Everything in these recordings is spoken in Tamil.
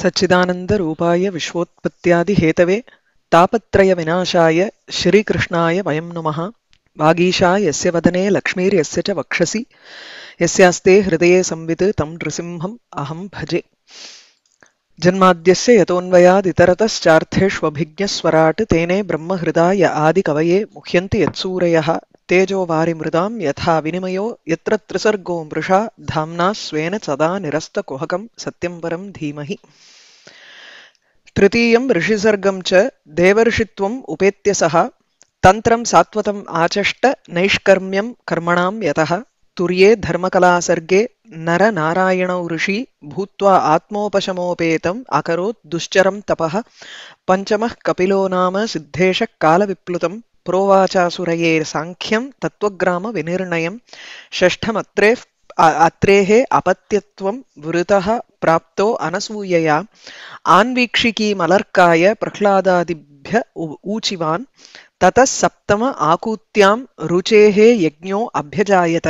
सच्चिदानन्दरूपाय विश्वोत्पत्त्यादिहेतवे तापत्रयविनाशाय श्रीकृष्णाय वयं नुमः वागीशा यस्य वदने लक्ष्मीर्यस्य च वक्षसि यस्यास्ते हृदये संवित् तं नृसिंहम् अहं भजे जन्माद्यस्य यतोऽन्वयादितरतश्चार्थेष्वभिज्ञस्वराट् स्वराट् तेने ब्रह्महृदाय आदिकवये मुह्यन्ति यत्सूरयः तेजो वारी मृदा यथा विनिमयो यत्र त्रिसर्गो मृषा धामना स्वेन सदा निरस्तकुहकं सत्यं परं धीमहि तृतीय ऋषिसर्गम च देवर्षित्वम् उपेत्य सह तंत्र सात्वतम आचष्ट नैष्कर्म्यम कर्मणां यतः तुर्ये नर नारायण ऋषि भूत्वा आत्मोपशमोपेतम् अकरोत् दुश्चर तपः पंचम कपिलो नाम काल विप्लुतम सांख्यम प्रोवाचासुरयैर्साङ्ख्यं विनिर्णय षष्ठमत्रे अत्रेः अपत्यत्वं वृतः प्राप्तो अनसूयया आन्वीक्षिकीमलर्काय प्रह्लादादिभ्य ऊचिवान् ततः सप्तम आकूत्यां रुचेः यज्ञो अभ्यजायत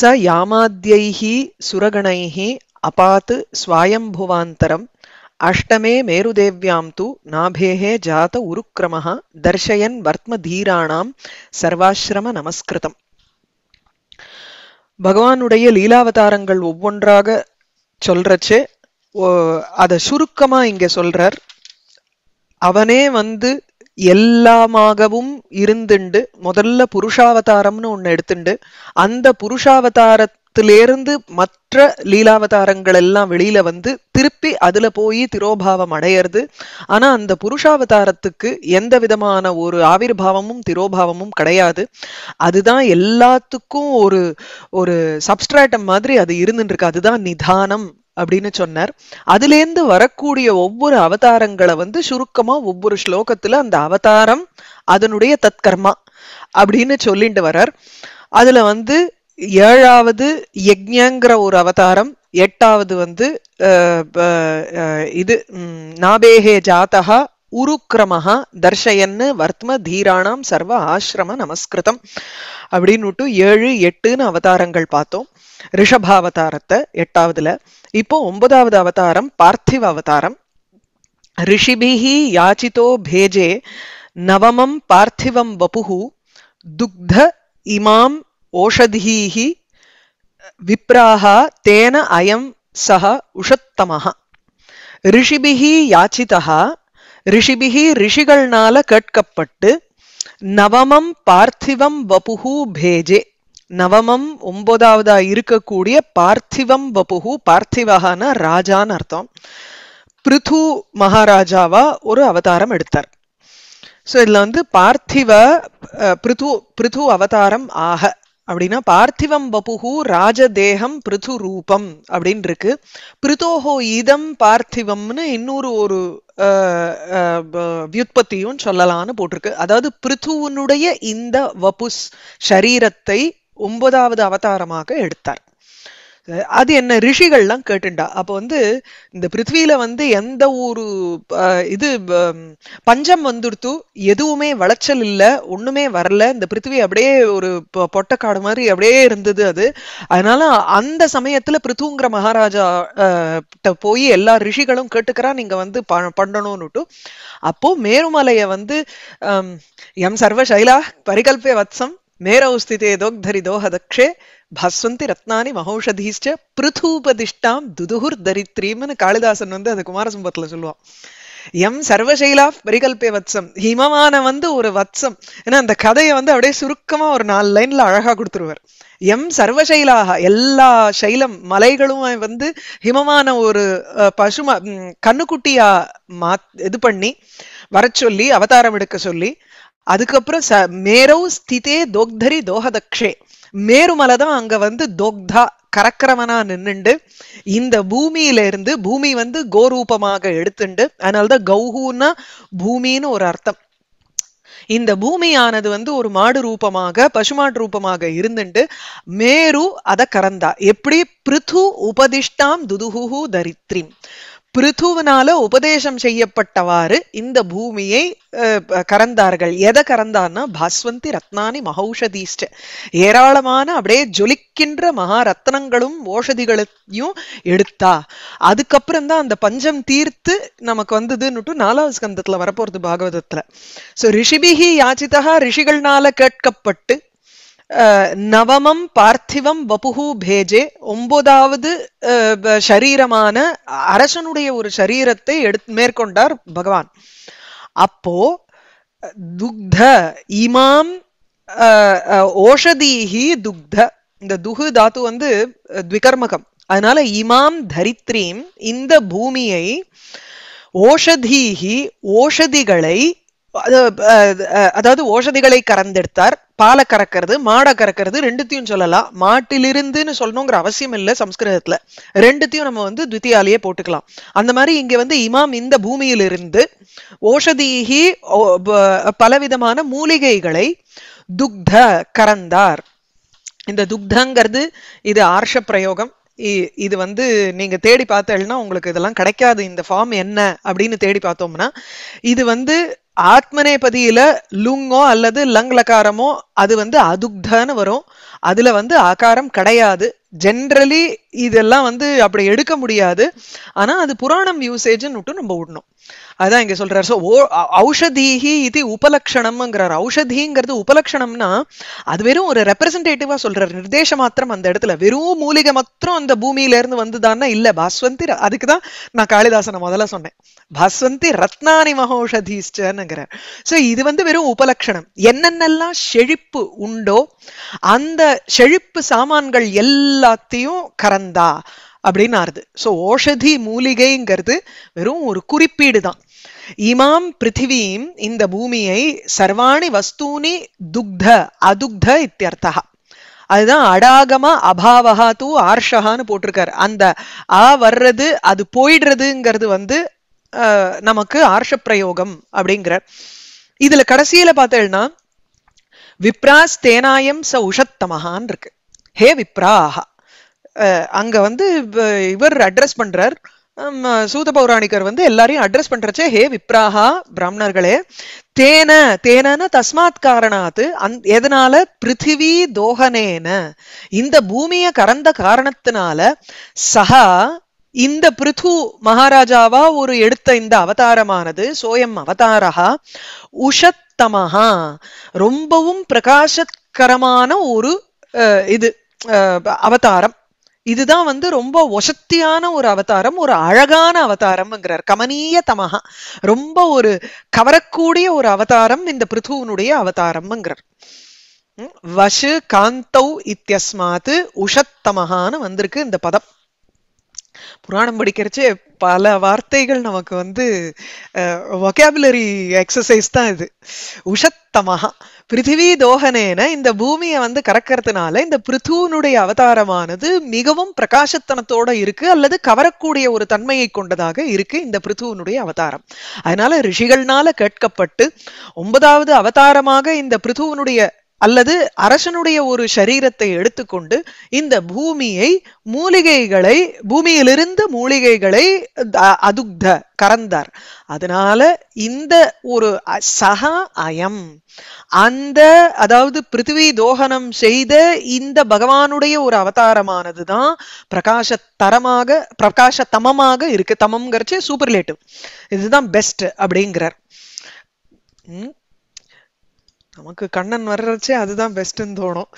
स यामाद्यैः सुरगणैः अपात् स्वायम्भुवान्तरं अष्टमे து तु ஜாத உருக்கிரமஹா தர்ஷயன் दर्शयन् वर्त्मधीराणां சர்வாசிரம பகவானுடைய லீலாவதாரங்கள் ஒவ்வொன்றாக சொல்றச்சு அதை சுருக்கமாக இங்கே சொல்றார் அவனே வந்து எல்லாமாகவும் இருந்துண்டு முதல்ல புருஷாவதாரம்னு ஒன்று எடுத்துண்டு அந்த புருஷாவதார இருந்து மற்ற லீலாவதாரங்கள் எல்லாம் வெளியில வந்து திருப்பி அதுல போய் திரோபாவம் அடையிறது ஆனா அந்த புருஷாவதாரத்துக்கு எந்த விதமான ஒரு ஆவிர்பாவமும் திரோபாவமும் கிடையாது அதுதான் எல்லாத்துக்கும் ஒரு ஒரு சப்ஸ்ட்ராட்டம் மாதிரி அது இருந்துட்டு இருக்கு அதுதான் நிதானம் அப்படின்னு சொன்னார் அதுலேருந்து வரக்கூடிய ஒவ்வொரு அவதாரங்களை வந்து சுருக்கமா ஒவ்வொரு ஸ்லோகத்துல அந்த அவதாரம் அதனுடைய தத்கர்மா அப்படின்னு சொல்லிட்டு வர்றார் அதுல வந்து ஏழாவது யக்ஞங்கிற ஒரு அவதாரம் எட்டாவது வந்து இது நாபேகே ஜாத்தகா உருக்கிரமஹா தர்ஷயன்னு வர்த்ம தீராணாம் சர்வ ஆசிரம நமஸ்கிருதம் அப்படின்னுட்டு ஏழு எட்டுன்னு அவதாரங்கள் பார்த்தோம் ரிஷபாவதாரத்தை எட்டாவதுல இப்போ ஒன்பதாவது அவதாரம் பார்த்திவ அவதாரம் ரிஷிபிஹி யாச்சிதோ பேஜே நவமம் பார்த்திவம் வபுஹு துக்த இமாம் ஓஷதீः விப்ராः தேன அயம் சக உஷத்தமாக ரிஷிபிஹ யாச்சிதா ரிஷிபிஹி ரிஷிகள்னால கேட்கப்பட்டு நவமம் பார்த்திவம் வபுஹு பேஜே நவமம் ஒன்பதாவதா இருக்கக்கூடிய பார்த்திவம் வபுஹு பார்த்திவகான ராஜான் அர்த்தம் பிருது மகாராஜாவா ஒரு அவதாரம் எடுத்தார் ஸோ இதில் வந்து பார்த்திவ பிருது பிருது அவதாரம் ஆக அப்படின்னா பார்த்திவம் வபுகு ராஜதேகம் பிருது ரூபம் அப்படின்னு இருக்கு பிருதோஹோ இதம் பார்த்திவம்னு இன்னொரு ஒரு வியுற்பத்தியும் சொல்லலாம்னு போட்டிருக்கு அதாவது பிருத்துவனுடைய இந்த வபுஸ் சரீரத்தை ஒன்பதாவது அவதாரமாக எடுத்தார் அது என்ன ரிஷிகள்லாம் கேட்டுண்டா அப்போ வந்து இந்த பிருத்வியில வந்து எந்த ஒரு இது பஞ்சம் வந்துடுத்து எதுவுமே விளைச்சல் இல்லை ஒண்ணுமே வரல இந்த பிருத்வி அப்படியே ஒரு பொட்டக்காடு மாதிரி அப்படியே இருந்தது அது அதனால அந்த சமயத்துல பிருத்துங்கிற மகாராஜா போய் எல்லா ரிஷிகளும் கேட்டுக்கிறா நீங்க வந்து பண்ணணும்னுட்டு அப்போ மேருமலைய வந்து எம் சர்வ சைலா பரிகல்பே வத்சம் மேரௌஸ்திதே தோக்தரி தோஹதக்ஷே பஸ்வந்தி ரத்னானி மகோஷதீஷ்ட பிருதூபதிஷ்டாம் தரித்ரீம்னு காளிதாசன் வந்து அது குமாரசம்பத்தில் சொல்லுவான் எம் சர்வசைலா பரிகல்பே வத்சம் ஹிமமான வந்து ஒரு வத்சம் ஏன்னா அந்த கதையை வந்து அப்படியே சுருக்கமா ஒரு நாலு லைன்ல அழகா கொடுத்துருவார் எம் சர்வசைலாக எல்லா சைலம் மலைகளும் வந்து ஹிமமான ஒரு பசுமா கண்ணுக்குட்டியா மா இது பண்ணி வர சொல்லி அவதாரம் எடுக்க சொல்லி அதுக்கப்புறம் ச மேரவ் ஸ்திதே தோக்தரி தோஹதக்ஷே மேருமலை தான் அங்க வந்து தோக்தா கரக்கரவனா நின்னுண்டு இந்த பூமியில இருந்து பூமி வந்து கோரூபமாக எடுத்துண்டு அதனாலதான் கௌஹூன்னா பூமின்னு ஒரு அர்த்தம் இந்த பூமியானது வந்து ஒரு மாடு ரூபமாக பசுமாடு ரூபமாக இருந்துட்டு மேரு அதை கறந்தா எப்படி பிருது உபதிஷ்டாம் துதுகு தரித்ரி பிருத்துவனால உபதேசம் செய்யப்பட்டவாறு இந்த பூமியை கறந்தார்கள் எதை கறந்தான்னா பாஸ்வந்தி ரத்னானி மகௌஷதீஷ்ட ஏராளமான அப்படியே ஜொலிக்கின்ற மகா ரத்னங்களும் ஓஷதிகளையும் எடுத்தா அதுக்கப்புறம் தான் அந்த பஞ்சம் தீர்த்து நமக்கு வந்ததுன்னுட்டு நாலாவது ஸ்கந்தத்துல வரப்போறது பாகவதத்துல சோ ரிஷிபிகி யாச்சிதா ரிஷிகள்னால கேட்கப்பட்டு நவமம் பார்த்திவம் வபுஹு பேஜே ஒன்பதாவது சரீரமான அரசனுடைய ஒரு சரீரத்தை எடுத்து மேற்கொண்டார் பகவான் அப்போ துக்த இமாம் ஓஷதீஹி துக்த இந்த துகு தாத்து வந்து துவிகர்மகம் அதனால இமாம் தரித்ரீம் இந்த பூமியை ஓஷதீஹி ஓஷதிகளை அதாவது ஓஷதிகளை கறந்தெடுத்தார் பாலை கறக்கிறது மாடை கறக்கிறது ரெண்டுத்தையும் சொல்லலாம் மாட்டிலிருந்துன்னு சொல்லணுங்கிற அவசியம் இல்லை சம்ஸ்கிருதத்துல ரெண்டுத்தையும் நம்ம வந்து துத்தியாலேயே போட்டுக்கலாம் அந்த மாதிரி இங்க வந்து இமாம் இந்த பூமியிலிருந்து ஓஷதீகி பலவிதமான மூலிகைகளை துக்த கறந்தார் இந்த துக்தங்கிறது இது ஆர்ஷ பிரயோகம் இது வந்து நீங்க தேடி பார்த்தேன்னா உங்களுக்கு இதெல்லாம் கிடைக்காது இந்த ஃபார்ம் என்ன அப்படின்னு தேடி பார்த்தோம்னா இது வந்து ஆத்மனே பதியில லுங்கோ அல்லது லங் அது வந்து அதுக்தன்னு வரும் அதுல வந்து ஆகாரம் கிடையாது ஜென்ரலி இதெல்லாம் வந்து அப்படி எடுக்க முடியாது ஆனா அது புராணம் விட்டு நம்ம விடணும் அதான் இங்க சொல்றாரு ஸோ ஓ ஔஷதீஹி இது உபலக்ஷணம்ங்கிறார் ஔஷதிங்கிறது உபலக்ஷணம்னா அது வெறும் ஒரு ரெப்ரசன்டேட்டிவா சொல்றாரு நிர்தேசம் மாத்திரம் அந்த இடத்துல வெறும் மூலிகை மாத்திரம் அந்த பூமியில இருந்து வந்துதான்னா இல்ல பாஸ்வந்தி அதுக்கு தான் நான் காளிதாசனை முதல்ல சொன்னேன் பாஸ்வந்தி ரத்னானி மகோஷதீஷ்டனுங்கிறார் ஸோ இது வந்து வெறும் உபலக்ஷணம் என்னென்னலாம் செழிப்பு உண்டோ அந்த செழிப்பு சாமான்கள் எல்லாத்தையும் கறந்தா அப்படின்னு ஆறுது ஸோ ஓஷதி மூலிகைங்கிறது வெறும் ஒரு குறிப்பீடு தான் இமாம் பிருத்திவீம் இந்த பூமியை சர்வாணி வஸ்தூனி துக்த அதுக்த இத்தியர்த்தா அதுதான் அடாகமா அபாவகா தூ ஆர்ஷகான்னு போட்டிருக்காரு அந்த ஆ வர்றது அது போயிடுறதுங்கிறது வந்து நமக்கு ஆர்ஷ பிரயோகம் அப்படிங்கிற இதுல கடைசியில பார்த்தேன்னா விப்ராஸ் தேனாயம் ச உஷத்தமஹான் இருக்கு ஹே விப்ராஹா அங்க வந்து இவர் அட்ரஸ் பண்றார் சூத பௌராணிகர் வந்து எல்லாரையும் அட்ரஸ் பண்றச்சே ஹே விப்ராஹா பிராமணர்களே தேன தேனன தஸ்மாத் காரணாத்து அந் எதனால பிருத்திவி தோகனேன இந்த பூமியை கறந்த காரணத்தினால சஹா இந்த பிருது மகாராஜாவா ஒரு எடுத்த இந்த அவதாரமானது சோயம் அவதாரா உஷத்தமஹா ரொம்பவும் பிரகாசக்கரமான ஒரு இது அவதாரம் இதுதான் வந்து ரொம்ப ஒசத்தியான ஒரு அவதாரம் ஒரு அழகான அவதாரம்ங்கிறார் கமனீய தமஹா ரொம்ப ஒரு கவரக்கூடிய ஒரு அவதாரம் இந்த பிருத்துவனுடைய அவதாரம்ங்கிறார் வஷு காந்தௌ இத்தியஸ்மாத்து உஷத்தமகான்னு வந்திருக்கு இந்த பதம் புராணம் படிக்கிறச்சே பல வார்த்தைகள் நமக்கு வந்து வொக்காபுலரி எக்ஸசைஸ் தான் இது உஷத்தமாக பிருத்திவி தோகனேன இந்த பூமியை வந்து கறக்கிறதுனால இந்த பிருத்துவனுடைய அவதாரமானது மிகவும் பிரகாசத்தனத்தோட இருக்கு அல்லது கவரக்கூடிய ஒரு தன்மையை கொண்டதாக இருக்கு இந்த பிருத்துவனுடைய அவதாரம் அதனால ரிஷிகள்னால கேட்கப்பட்டு ஒன்பதாவது அவதாரமாக இந்த பிருத்துவனுடைய அல்லது அரசனுடைய ஒரு சரீரத்தை எடுத்துக்கொண்டு இந்த பூமியை மூலிகைகளை பூமியிலிருந்து மூலிகைகளை அதுக்த கறந்தார் அதனால இந்த ஒரு சக அயம் அந்த அதாவது பிருத்திவி தோகனம் செய்த இந்த பகவானுடைய ஒரு அவதாரமானது தான் பிரகாச தரமாக பிரகாச தமமாக இருக்கு தமம்ங்கிறச்சு சூப்பர்லேட்டிவ் இதுதான் பெஸ்ட் அப்படிங்கிறார் நமக்கு கண்ணன் வர்றச்சே அதுதான் பெஸ்ட்னு தோணும்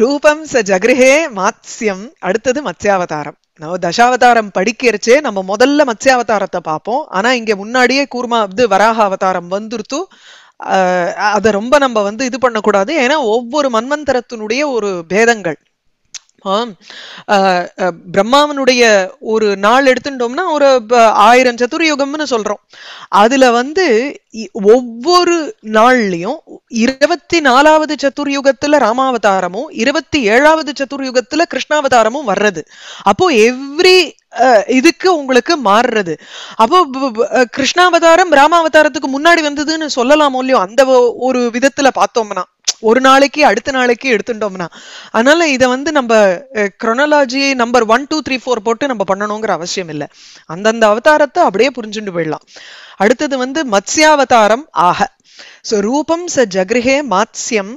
ரூபம் ச ஜகிரஹே மாத்ஸ்யம் அடுத்தது மத்ஸ்யாவதாரம் நம்ம தசாவதாரம் படிக்கிறச்சே நம்ம முதல்ல மத்ஸ்யாவதாரத்தை பார்ப்போம் ஆனா இங்க முன்னாடியே கூர்மா வந்து வராக அவதாரம் வந்துருத்து அதை ரொம்ப நம்ம வந்து இது பண்ணக்கூடாது ஏன்னா ஒவ்வொரு மன்மந்தரத்தினுடைய ஒரு பேதங்கள் பிரம்மாவனுடைய ஒரு நாள் எடுத்துட்டோம்னா ஒரு ஆயிரம் சதுரயுகம்னு சொல்றோம் அதுல வந்து ஒவ்வொரு நாள்லயும் இருபத்தி நாலாவது சதுர்யுகத்துல ராமாவதாரமும் இருபத்தி ஏழாவது சதுர்யுகத்துல கிருஷ்ணாவதாரமும் வர்றது அப்போ எவ்ரி இதுக்கு உங்களுக்கு மாறுறது அப்போ கிருஷ்ணாவதாரம் ராமாவதாரத்துக்கு முன்னாடி வந்ததுன்னு சொல்லலாமோ இல்லையோ அந்த ஒரு விதத்துல பார்த்தோம்னா ஒரு நாளைக்கு அடுத்த நாளைக்கு எடுத்துட்டோம்னா அதனால இதை வந்து நம்ம chronology number one two three four போட்டு நம்ம பண்ணணுங்கிற அவசியம் இல்லை அந்தந்த அவதாரத்தை அப்படியே புரிஞ்சுட்டு போயிடலாம் அடுத்தது வந்து மத்ஸ்யாவதாரம் ஆக ஸோ ரூபம் ச ஜக்ரிஹே மாத்ஸ்யம்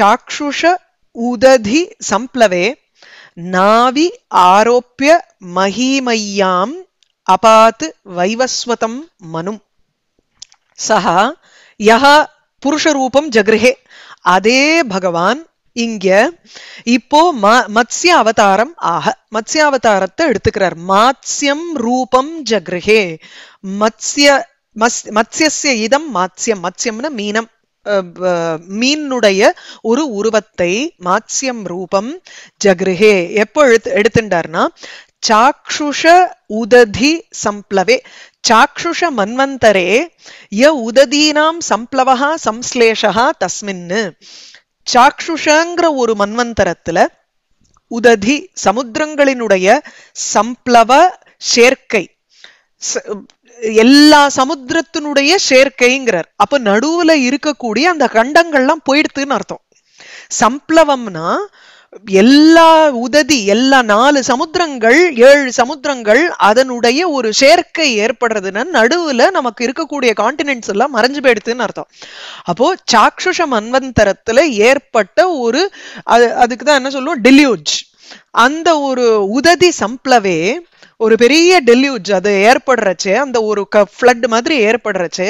சாக்ஷுஷ உததி சம்ப்ளவே நாவி ஆரோப்பிய மகிமையாம் அபாத் வைவஸ்வதம் மனும் சஹா யஹ புருஷரூபம் ஜகிருஹே அதே பகவான் இங்க இப்போ மத்ய அவதாரம் ஆக மத்ய அவதாரத்தை எடுத்துக்கிறார் மாத்யம் ரூபம் ஜகிருஹே மத்ய மத்ய இதம் மாத்யம் மத்யம்னா மீனம் மீனுடைய ஒரு உருவத்தை மாத்ஸ்யம் ரூபம் ஜகிருஹே எப்போ எடுத்து எடுத்துட்டார்னா சாக்ஷுஷ உததி சம்ப்ளவே சாக்ஷுஷ மன்வந்தரே ய உததீனாம் சம்ப்ளவா சம்ஸ்லேஷா தஸ்மின்னு சாக்ஷுஷங்கிற ஒரு மன்வந்தரத்துல உததி சமுத்திரங்களினுடைய சம்ப்ளவ சேர்க்கை எல்லா சமுத்திரத்தினுடைய சேர்க்கைங்கிறார் அப்ப நடுவுல இருக்கக்கூடிய அந்த கண்டங்கள்லாம் போயிடுத்துன்னு அர்த்தம் சம்ப்ளவம்னா எல்லா உததி எல்லா நாலு சமுத்திரங்கள் ஏழு சமுத்திரங்கள் அதனுடைய ஒரு சேர்க்கை ஏற்படுறதுன்னா நடுவுல நமக்கு இருக்கக்கூடிய காண்டினென்ட்ஸ் எல்லாம் மறைஞ்சு போயிடுதுன்னு அர்த்தம் அப்போ சாக்ஷுஷ மன்வந்தரத்துல ஏற்பட்ட ஒரு அது அதுக்கு தான் என்ன சொல்லுவோம் டில்யூஜ் அந்த ஒரு உததி சம்ப்ளவே ஒரு பெரிய டெல்யூஜ் அது ஏற்படுறச்சு அந்த ஒரு க ஃப்ளட் மாதிரி ஏற்படுறச்சு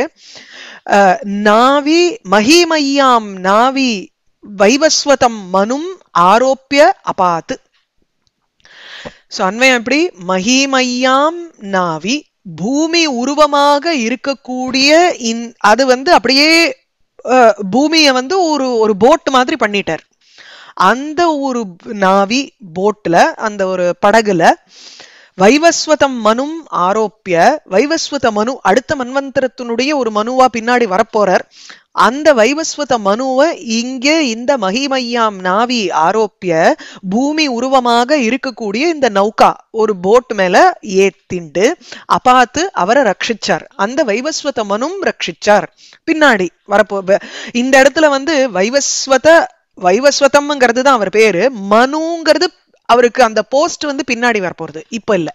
நாவி மகிமையாம் நாவி வைவஸ்வதம் மனும் ஆரோப்பிய அபாத்து ஸோ அன்வயம் எப்படி மகிமையாம் நாவி பூமி உருவமாக இருக்கக்கூடிய இந் அது வந்து அப்படியே பூமியை வந்து ஒரு ஒரு போட் மாதிரி பண்ணிட்டார் அந்த ஒரு நாவி போட்டில் அந்த ஒரு படகுல வைவஸ்வதம் மனும் ஆரோப்பிய வைவஸ்வத மனு அடுத்த மன்வந்தரத்தினுடைய ஒரு மனுவா பின்னாடி வரப்போறார் அந்த வைவஸ்வத மனுவை இங்கே இந்த மகிமையாம் நாவி ஆரோப்பிய பூமி உருவமாக இருக்கக்கூடிய இந்த நௌகா ஒரு போட் மேல ஏத்திண்டு அப்பாத்து அவரை ரட்சிச்சார் அந்த வைவஸ்வத மனும் ரட்சிச்சார் பின்னாடி வரப்போ இந்த இடத்துல வந்து வைவஸ்வத வைவஸ்வதம்ங்கிறது தான் அவர் பேரு மனுங்கிறது அவருக்கு அந்த போஸ்ட் வந்து பின்னாடி வரப்போறது இப்ப இல்ல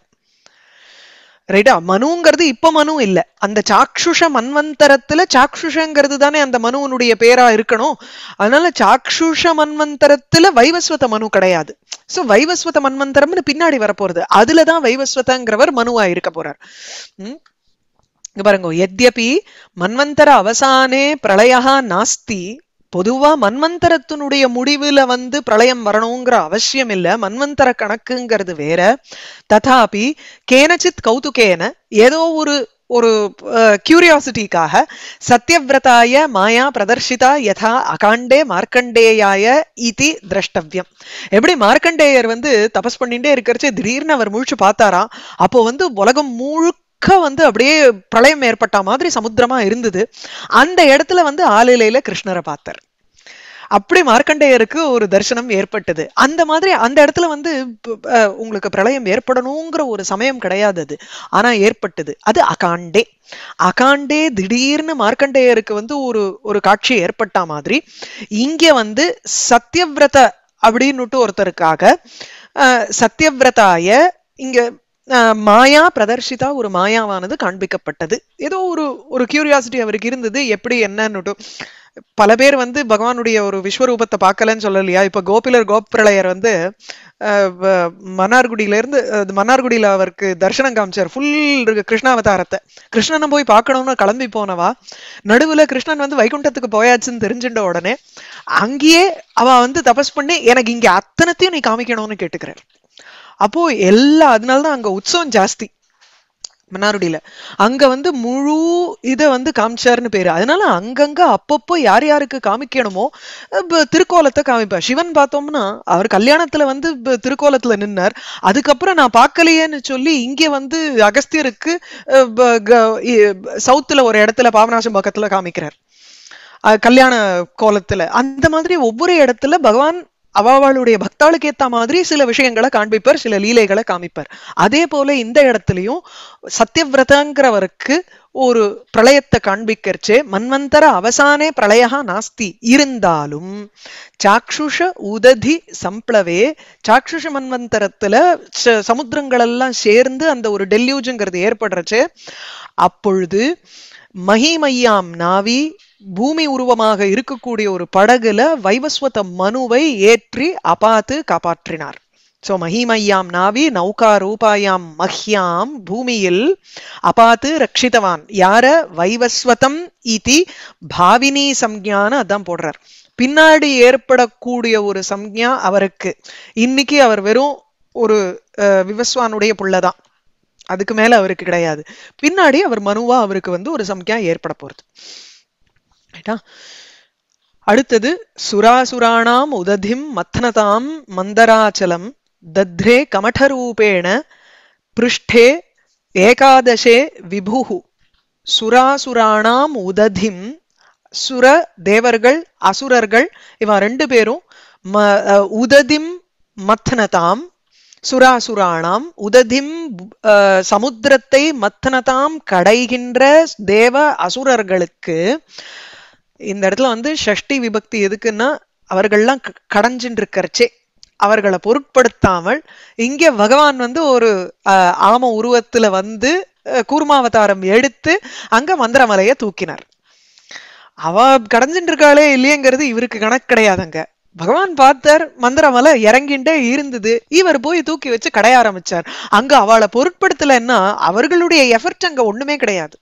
ரைட்டா மனுங்கிறது இப்ப மனு இல்ல அந்த சாக்ஷுஷ மன்வந்தரத்துல சாக்ஷுஷங்கிறது தானே அந்த மனுவனுடைய பேரா இருக்கணும் அதனால சாக்ஷுஷ மன்வந்தரத்துல வைவஸ்வத மனு கிடையாது சோ வைவஸ்வத மன்வந்தரம்னு பின்னாடி வரப்போறது அதுலதான் வைவஸ்வதங்கிறவர் மனுவா இருக்க போறார் உம் பாருங்க எத்யபி மன்வந்தர அவசானே பிரளயா நாஸ்தி பொதுவா மன்வந்தரத்தினுடைய முடிவுல வந்து பிரளயம் வரணுங்கிற அவசியம் இல்ல மன்வந்தர கணக்குங்கிறது வேற ததாபி கேனச்சித் கௌதுகேன ஏதோ ஒரு ஒரு கியூரியாசிட்டிக்காக சத்தியவிரதாய மாயா பிரதர்ஷிதா யதா அகாண்டே மார்க்கண்டேயாய இதி திரஷ்டவியம் எப்படி மார்க்கண்டேயர் வந்து தபஸ் பண்ணிட்டே இருக்கிறச்சு திடீர்னு அவர் முழிச்சு பார்த்தாராம் அப்போ வந்து உலகம் முழுக்க பக்க வந்து அப்படியே பிரளயம் ஏற்பட்ட மாதிரி சமுத்திரமா இருந்தது அந்த இடத்துல வந்து ஆலையில கிருஷ்ணரை பார்த்தார் அப்படி மார்க்கண்டேயருக்கு ஒரு தரிசனம் ஏற்பட்டது அந்த மாதிரி அந்த இடத்துல வந்து உங்களுக்கு பிரளயம் ஏற்படணுங்கிற ஒரு சமயம் கிடையாது அது ஆனா ஏற்பட்டது அது அகாண்டே அகாண்டே திடீர்னு மார்க்கண்டேயருக்கு வந்து ஒரு ஒரு காட்சி ஏற்பட்ட மாதிரி இங்க வந்து சத்தியவிரத அப்படின்னுட்டு ஒருத்தருக்காக சத்தியவிரதாய இங்க மாயா பிரதர்ஷிதா ஒரு மாயாவானது காண்பிக்கப்பட்டது ஏதோ ஒரு ஒரு கியூரியாசிட்டி அவருக்கு இருந்தது எப்படி என்னன்னுட்டும் பல பேர் வந்து பகவானுடைய ஒரு விஸ்வரூபத்தை பார்க்கலன்னு சொல்லலையா இப்போ கோபிலர் கோப்பிரளையர் வந்து மன்னார்குடியிலேருந்து மன்னார்குடியில் அவருக்கு தர்சனம் காமிச்சார் ஃபுல் இருக்கு கிருஷ்ணாவதாரத்தை கிருஷ்ணனை போய் பார்க்கணும்னு கிளம்பி போனவா நடுவில் கிருஷ்ணன் வந்து வைகுண்டத்துக்கு போயாச்சுன்னு தெரிஞ்சுட்ட உடனே அங்கேயே அவ வந்து தபஸ் பண்ணி எனக்கு இங்கே அத்தனத்தையும் நீ காமிக்கணும்னு கேட்டுக்கிறேன் அப்போ எல்லா அதனாலதான் அங்க உற்சவம் ஜாஸ்தி மன்னாருடியில அங்க வந்து முழு இதை வந்து காமிச்சாருன்னு பேரு அதனால அங்கங்க அப்பப்போ யார் யாருக்கு காமிக்கணுமோ திருக்கோலத்தை காமிப்பார் சிவன் பார்த்தோம்னா அவர் கல்யாணத்துல வந்து திருக்கோலத்துல நின்னார் அதுக்கப்புறம் நான் பார்க்கலையேன்னு சொல்லி இங்க வந்து அகஸ்தியருக்கு சவுத்துல ஒரு இடத்துல பாபநாசம் பக்கத்துல காமிக்கிறார் கல்யாண கோலத்துல அந்த மாதிரி ஒவ்வொரு இடத்துல பகவான் அவாவாளுடைய பக்தாளுக்கு ஏத்த மாதிரி சில விஷயங்களை காண்பிப்பார் சில லீலைகளை காமிப்பார் அதே போல இந்த இடத்துலயும் சத்தியவிரதங்கிறவருக்கு ஒரு பிரளயத்தை காண்பிக்கிறச்சு மன்வந்தர அவசானே பிரளயா நாஸ்தி இருந்தாலும் சாக்ஷுஷ உததி சம்ப்ளவே சாக்ஷுஷ மன்வந்தரத்துல சமுத்திரங்கள் எல்லாம் சேர்ந்து அந்த ஒரு டெல்யூஜுங்கிறது ஏற்படுறச்சு அப்பொழுது மகிமையாம் நாவி பூமி உருவமாக இருக்கக்கூடிய ஒரு படகுல வைவஸ்வத மனுவை ஏற்றி அபாத்து காப்பாற்றினார் சோ மகிமையாம் நாவி நௌகா ரூபாயாம் மஹ்யாம் பூமியில் அபாத்து ரட்சித்தவான் யார வைவஸ்வதம் இதி பாவினி சம்ஞான அதான் போடுறார் பின்னாடி ஏற்படக்கூடிய ஒரு சம்ஞா அவருக்கு இன்னைக்கு அவர் வெறும் ஒரு விவஸ்வானுடைய புள்ளதான் அதுக்கு மேல அவருக்கு கிடையாது பின்னாடி அவர் மனுவா அவருக்கு வந்து ஒரு சம்யா ஏற்பட போறது ரைட்டா அடுத்தது சுராசுராணாம் உததிம் மத்தனதாம் மந்தராச்சலம் தத்ரே கமடரூபேண பிருஷ்டே ஏகாதசே விபுகு சுராசுராணாம் உததிம் சுர தேவர்கள் அசுரர்கள் இவன் ரெண்டு பேரும் உததிம் மத்தனதாம் சுராசுராணாம் உததிம் சமுத்திரத்தை மத்தனதாம் கடைகின்ற தேவ அசுரர்களுக்கு இந்த இடத்துல வந்து ஷஷ்டி விபக்தி எதுக்குன்னா அவர்கள்லாம் கடைஞ்சின்னு இருக்கிறச்சே அவர்களை பொருட்படுத்தாமல் இங்கே பகவான் வந்து ஒரு ஆம உருவத்துல வந்து கூர்மாவதாரம் எடுத்து அங்க மந்திரமலைய தூக்கினார் அவ கடைஞ்சின்னு இருக்காளே இல்லையங்கிறது இவருக்கு கணக்கு கிடையாதுங்க பகவான் பார்த்தார் மந்திரமலை இறங்கிண்டே இருந்தது இவர் போய் தூக்கி வச்சு கடைய ஆரம்பிச்சார் அங்க அவளை பொருட்படுத்தலைன்னா அவர்களுடைய எஃபர்ட் அங்க ஒண்ணுமே கிடையாது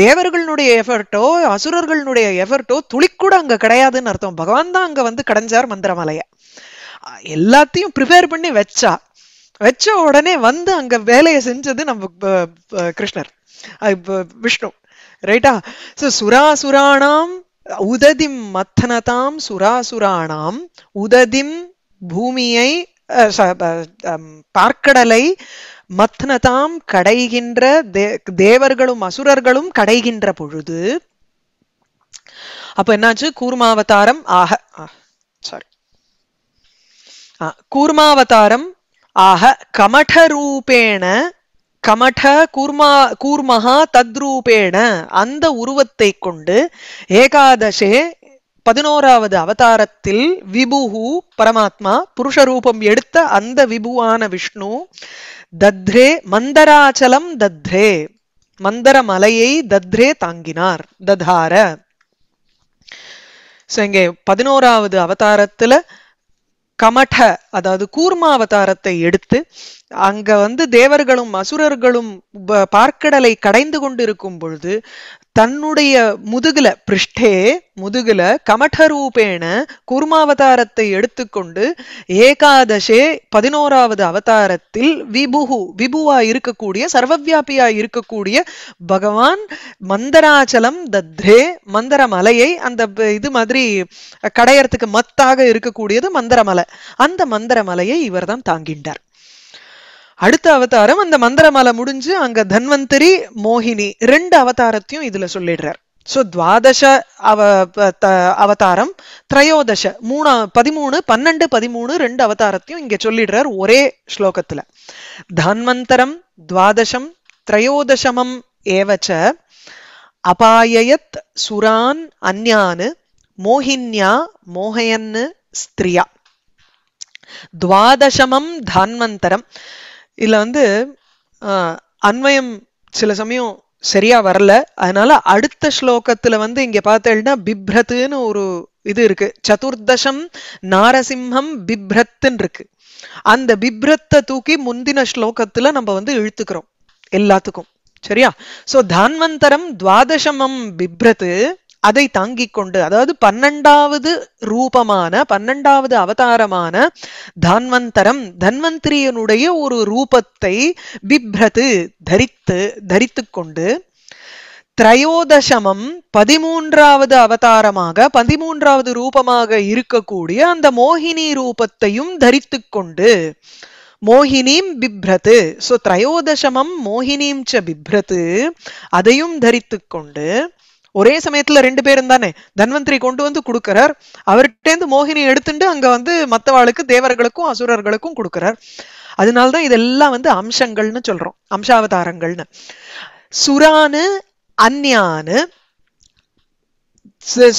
தேவர்களுடைய எஃபர்ட்டோ அசுரர்களுடைய எஃபர்ட்டோ துளிக்கூட அங்க கிடையாதுன்னு அர்த்தம் பகவான் தான் அங்க வந்து கடைஞ்சார் மந்திரமலைய எல்லாத்தையும் ப்ரிப்பேர் பண்ணி வச்சா வச்ச உடனே வந்து அங்க வேலையை செஞ்சது நம்ம கிருஷ்ணர் விஷ்ணு ரைட்டா சோ சுராசுராணாம் உததிம் மத்தனதாம் சுராசுராணாம் உததிம் பூமியை பார்க்கடலை மத்னதாம் கடைகின்ற தேவர்களும் அசுரர்களும் கடைகின்ற பொழுது அப்ப என்னாச்சு கூர்மாவதாரம் ஆக சாரி கூர்மாவதாரம் ஆக கமட ரூபேண கமட கூர்மா கூர்மஹா தத்ரூபேண அந்த உருவத்தை கொண்டு ஏகாதசே பதினோராவது அவதாரத்தில் விபுஹு பரமாத்மா புருஷ ரூபம் எடுத்த அந்த விபுவான விஷ்ணு தத்ரே மந்தராச்சலம் தத்ரே மந்தர மலையை தத்ரே தாங்கினார் ததார இங்கே பதினோராவது அவதாரத்துல கமட அதாவது கூர்மா அவதாரத்தை எடுத்து அங்க வந்து தேவர்களும் அசுரர்களும் பார்க்கடலை கடைந்து கொண்டிருக்கும் பொழுது தன்னுடைய முதுகுல பிருஷ்டே முதுகுல கமఠரூபேண குர்மாவதாரத்தை எடுத்துக்கொண்டு ஏகாதசே பதினோராவது அவதாரத்தில் விபுகு விபுவா இருக்கக்கூடிய சர்வவியாபியா இருக்கக்கூடிய பகவான் மந்தராச்சலம் தத்ரே மந்தரமலையை அந்த இது மாதிரி கடையறதுக்கு மத்தாக இருக்கக்கூடியது மந்தரமலை அந்த மந்த மந்திரமலையை இவர்தான் தாங்கின்றார் அடுத்த அவதாரம் அந்த மந்திரமலை முடிஞ்சு அங்க தன்வந்தரி மோகினி ரெண்டு அவதாரத்தையும் இதுல சொல்லிடுறார் சோ துவாதச அவ அவதாரம் திரையோதச மூணு பதிமூணு பன்னெண்டு பதிமூணு ரெண்டு அவதாரத்தையும் இங்க சொல்லிடுறார் ஒரே ஸ்லோகத்துல தன்வந்தரம் துவாதசம் திரையோதசமம் ஏவச்ச அபாயயத் சுரான் அந்யான் மோகின்யா மோகயன்னு ஸ்திரியா துவாதசமம் தான்வந்தரம் இதில் வந்து அன்வயம் சில சமயம் சரியா வரல அதனால அடுத்த ஸ்லோகத்துல வந்து இங்க பார்த்தேன்னா பிப்ரத்துன்னு ஒரு இது இருக்கு சதுர்தசம் நாரசிம்ஹம் பிப்ரத்துன்னு இருக்கு அந்த பிப்ரத்தை தூக்கி முந்தின ஸ்லோகத்துல நம்ம வந்து இழுத்துக்கிறோம் எல்லாத்துக்கும் சரியா சோ தான்வந்தரம் துவாதசமம் பிப்ரத்து அதை தாங்கிக் கொண்டு அதாவது பன்னெண்டாவது ரூபமான பன்னெண்டாவது அவதாரமான தான்வந்தரம் தன்வந்திரியனுடைய ஒரு ரூபத்தை பிப்ரது தரித்து தரித்து கொண்டு திரையோதசமம் பதிமூன்றாவது அவதாரமாக பதிமூன்றாவது ரூபமாக இருக்கக்கூடிய அந்த மோகினி ரூபத்தையும் தரித்து கொண்டு மோகினீம் பிப்ரது சோ திரையோதசமம் மோகினீம் ச பிப்ரது அதையும் தரித்து கொண்டு ஒரே சமயத்துல ரெண்டு பேரும் தானே தன்வந்திரி கொண்டு வந்து கொடுக்கிறார் அவர்கிட்டேருந்து மோகினி எடுத்துட்டு அங்க வந்து மத்தவாளுக்கு தேவர்களுக்கும் அசுரர்களுக்கும் கொடுக்கிறார் அதனால்தான் இதெல்லாம் வந்து அம்சங்கள்னு சொல்றோம் அம்சாவதாரங்கள்னு சுரானு அந்யானு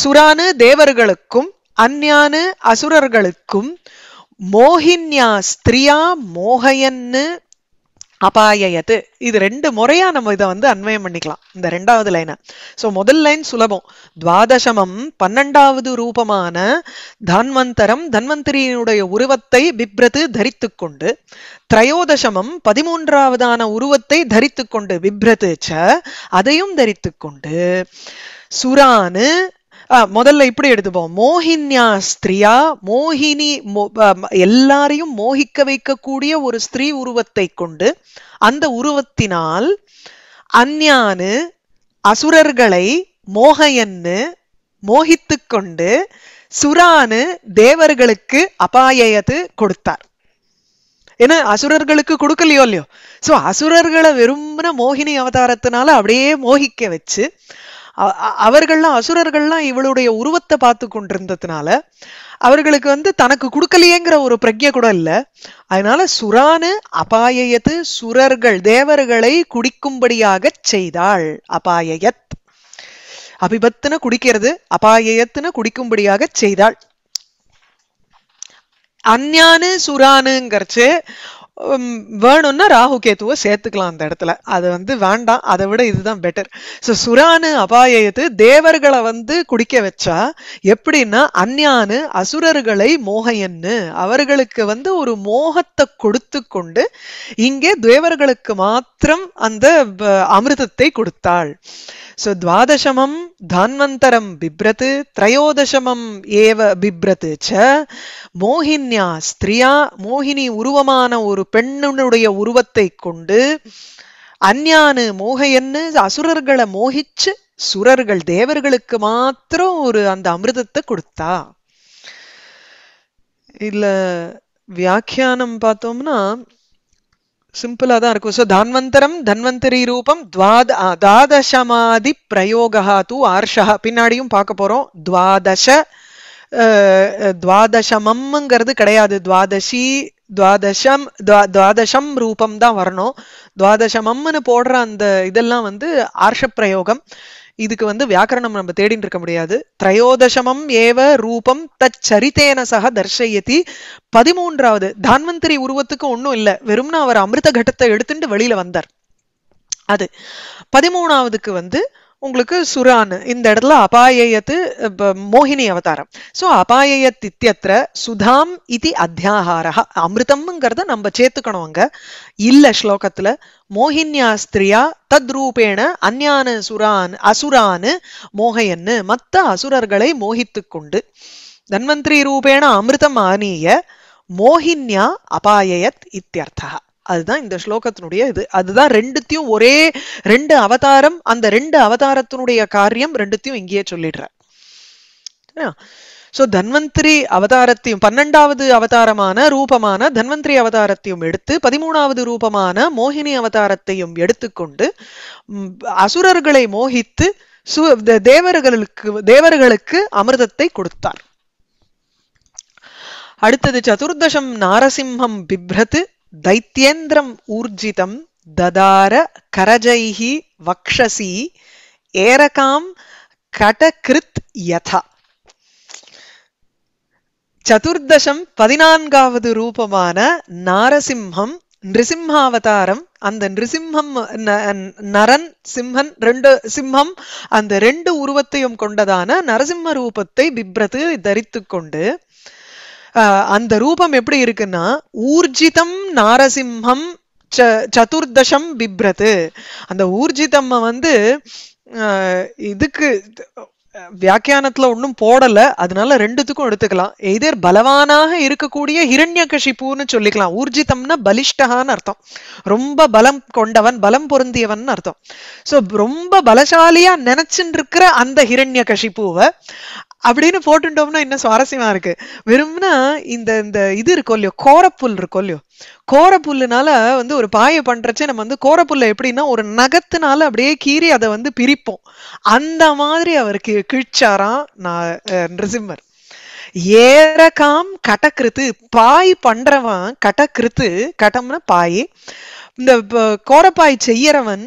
சுரானு தேவர்களுக்கும் அந்யானு அசுரர்களுக்கும் மோகின்யா ஸ்திரியா மோகையன்னு அபாயத்து இது ரெண்டு முறையா நம்ம இதை வந்து அன்வயம் பண்ணிக்கலாம் இந்த ரெண்டாவது லைனை ஸோ முதல் லைன் சுலபம் துவாதசமம் பன்னெண்டாவது ரூபமான தன்வந்தரம் தன்வந்திரியினுடைய உருவத்தை பிப்ரத்து தரித்து கொண்டு திரையோதசமம் பதிமூன்றாவதான உருவத்தை தரித்து கொண்டு பிப்ரத்து ச அதையும் தரித்து கொண்டு சுரானு முதல்ல இப்படி எடுத்துப்போம் மோகினியா ஸ்திரியா மோகினி எல்லாரையும் மோகிக்க வைக்கக்கூடிய ஒரு ஸ்திரீ உருவத்தை கொண்டு அந்த உருவத்தினால் அந்யானு அசுரர்களை மோகையன்னு மோகித்து கொண்டு சுரானு தேவர்களுக்கு அபாயத்து கொடுத்தார் ஏன்னா அசுரர்களுக்கு கொடுக்கலையோ இல்லையோ ஸோ அசுரர்களை விரும்பின மோகினி அவதாரத்தினால அப்படியே மோகிக்க வச்சு அவர்கள்லாம் அசுரர்கள்லாம் இவளுடைய உருவத்தை பார்த்து கொண்டிருந்ததுனால அவர்களுக்கு வந்து தனக்கு கொடுக்கலையேங்கிற ஒரு பிரஜை கூட இல்லை அதனால சுரானு அபாயயத்து சுரர்கள் தேவர்களை குடிக்கும்படியாக செய்தாள் அபாயயத் அபிபத்துன குடிக்கிறது அபாயத்துன குடிக்கும்படியாக செய்தாள் அஞ்ஞானு சுரானுங்கிறச்சு வேணும்னா ராகு கேத்துவை சேர்த்துக்கலாம் அந்த இடத்துல அது வந்து வேண்டாம் அதை விட இதுதான் பெட்டர் ஸோ சுரானு அபாயத்து தேவர்களை வந்து குடிக்க வச்சா எப்படின்னா அந்யானு அசுரர்களை மோகையன்னு அவர்களுக்கு வந்து ஒரு மோகத்தை கொடுத்து கொண்டு இங்கே தேவர்களுக்கு மாத்திரம் அந்த அமிர்தத்தை கொடுத்தாள் ஸோ துவாதசமம் தான்வந்தரம் பிப்ரத் திரையோதசமம் ஏவ பிப்ரத் ச மோகின்யா ஸ்திரியா மோகினி உருவமான ஒரு பெண்ணுடைய உருவத்தை கொண்டு அஞ்ஞானு மோகையன்னு அசுரர்களை மோகிச்சு சுரர்கள் தேவர்களுக்கு மாத்திரம் ஒரு அந்த அமிர்தத்தை கொடுத்தா இல்ல வியாக்கியானம் பார்த்தோம்னா சிம்பிளா தான் இருக்கும் சோ தான்வந்தரம் தன்வந்தரி ரூபம் துவாத தாதசமாதி பிரயோகா தூ ஆர்ஷா பின்னாடியும் பார்க்க போறோம் துவாதச துவாதசமம்ங்கிறது கிடையாது துவாதசி துவாதசம் துவாதசம் ரூபம் தான் வரணும் துவாதசமம்னு போடுற அந்த இதெல்லாம் வந்து ஆர்ஷ பிரயோகம் இதுக்கு வந்து வியாக்கரணம் நம்ம தேடிட்டு இருக்க முடியாது திரையோதசமம் ஏவ ரூபம் தச்சரித்தேன சக தர்ஷயதி பதிமூன்றாவது தான்வந்திரி உருவத்துக்கு ஒன்றும் இல்லை வெறும்னா அவர் அமிர்த கட்டத்தை எடுத்துட்டு வெளியில வந்தார் அது பதிமூணாவதுக்கு வந்து உங்களுக்கு சுரான் இந்த இடத்துல அபாயயத்து மோகினி அவதாரம் ஸோ அபாயயத் இத்தியத்திர சுதாம் இது அத்தியாகாரா அமிர்தம்ங்கிறத நம்ம சேர்த்துக்கணும் அங்க இல்ல ஸ்லோகத்துல மோகினியா ஸ்திரியா தத்ரூபேண அந்யான சுரான் அசுரான் மோகையன்னு மத்த அசுரர்களை மோகித்து கொண்டு தன்வந்திரி ரூபேண அமிர்தம் ஆனிய மோகின்யா அபாயத் இத்தியர்த்தா அதுதான் இந்த ஸ்லோகத்தினுடைய இது அதுதான் ரெண்டுத்தையும் ஒரே ரெண்டு அவதாரம் அந்த ரெண்டு அவதாரத்தினுடைய காரியம் ரெண்டுத்தையும் இங்கேயே சொல்லிடுற ஸோ தன்வந்திரி அவதாரத்தையும் பன்னெண்டாவது அவதாரமான ரூபமான தன்வந்திரி அவதாரத்தையும் எடுத்து பதிமூணாவது ரூபமான மோகினி அவதாரத்தையும் எடுத்துக்கொண்டு அசுரர்களை மோகித்து சு தேவர்களுக்கு தேவர்களுக்கு அமிர்தத்தை கொடுத்தார் அடுத்தது சதுர்தசம் நாரசிம்ஹம் பிப்ரத் दैत्येन्द्रम् ஊர்ஜிதம் ததார கரஜைஹி வக்ஷசி ஏரகாம் கடகிருத் யதா சதுர்தசம் பதினான்காவது ரூபமான நாரசிம்ஹம் நிருசிம்ஹாவதாரம் அந்த நிருசிம்ஹம் நரன் சிம்ஹன் ரெண்டு சிம்ஹம் அந்த ரெண்டு உருவத்தையும் கொண்டதான நரசிம்ம ரூபத்தை பிப்ரத்து தரித்து கொண்டு அந்த ரூபம் எப்படி இருக்குன்னா ஊர்ஜிதம் நாரசிம்ஹம் ச சதுர்தசம் பிப்ரது அந்த ஊர்ஜிதம் வந்து இதுக்கு வியாக்கியானத்துல ஒன்றும் போடல அதனால ரெண்டுத்துக்கும் எடுத்துக்கலாம் எதிர் பலவானாக இருக்கக்கூடிய ஹிரண்ய கஷிப்பூன்னு சொல்லிக்கலாம் ஊர்ஜிதம்னா பலிஷ்டகான்னு அர்த்தம் ரொம்ப பலம் கொண்டவன் பலம் பொருந்தியவன் அர்த்தம் ஸோ ரொம்ப பலசாலியா நினைச்சுட்டு இருக்கிற அந்த ஹிரண்ய கஷிப்பூவை அப்படின்னு போட்டுட்டோம்னா இன்னும் சுவாரஸ்யமா இருக்கு வெறும்னா இந்த இந்த இது இருக்கும் இல்லையோ கோரப்புல் இருக்கும் இல்லையோ கோரப்புல்லுனால வந்து ஒரு பாயை பண்றச்சே நம்ம வந்து கோரப்புல்ல எப்படின்னா ஒரு நகத்துனால அப்படியே கீறி அதை வந்து பிரிப்போம் அந்த மாதிரி அவருக்கு கிழிச்சாராம் நான் நிருசிம்மர் ஏறகாம் கட்டக்கிருத்து பாய் பண்றவன் கட்டக்கிருத்து கடம்னா பாய் இந்த கோரப்பாய் செய்யறவன்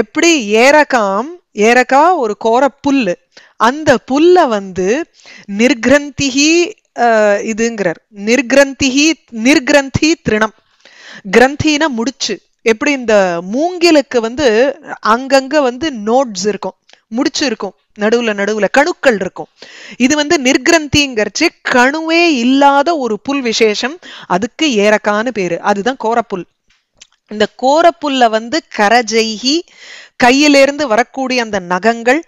எப்படி ஏறகாம் ஏறக்கா ஒரு கோரப்புல்லு அந்த புல்ல வந்து நிர்கிரந்திகி இதுங்கிறார் நிர்கிரந்திகி நிர்கிரந்தி திருணம் கிரந்தினா முடிச்சு எப்படி இந்த மூங்கிலுக்கு வந்து அங்கங்க வந்து நோட்ஸ் இருக்கும் முடிச்சு இருக்கும் நடுவுல நடுவுல கணுக்கள் இருக்கும் இது வந்து நிர்கிரந்திங்கிறச்சு கணுவே இல்லாத ஒரு புல் விசேஷம் அதுக்கு ஏறக்கான பேரு அதுதான் கோரப்புல் இந்த கோரப்புல்ல வந்து கரஜெய்கி கையிலிருந்து வரக்கூடிய அந்த நகங்கள்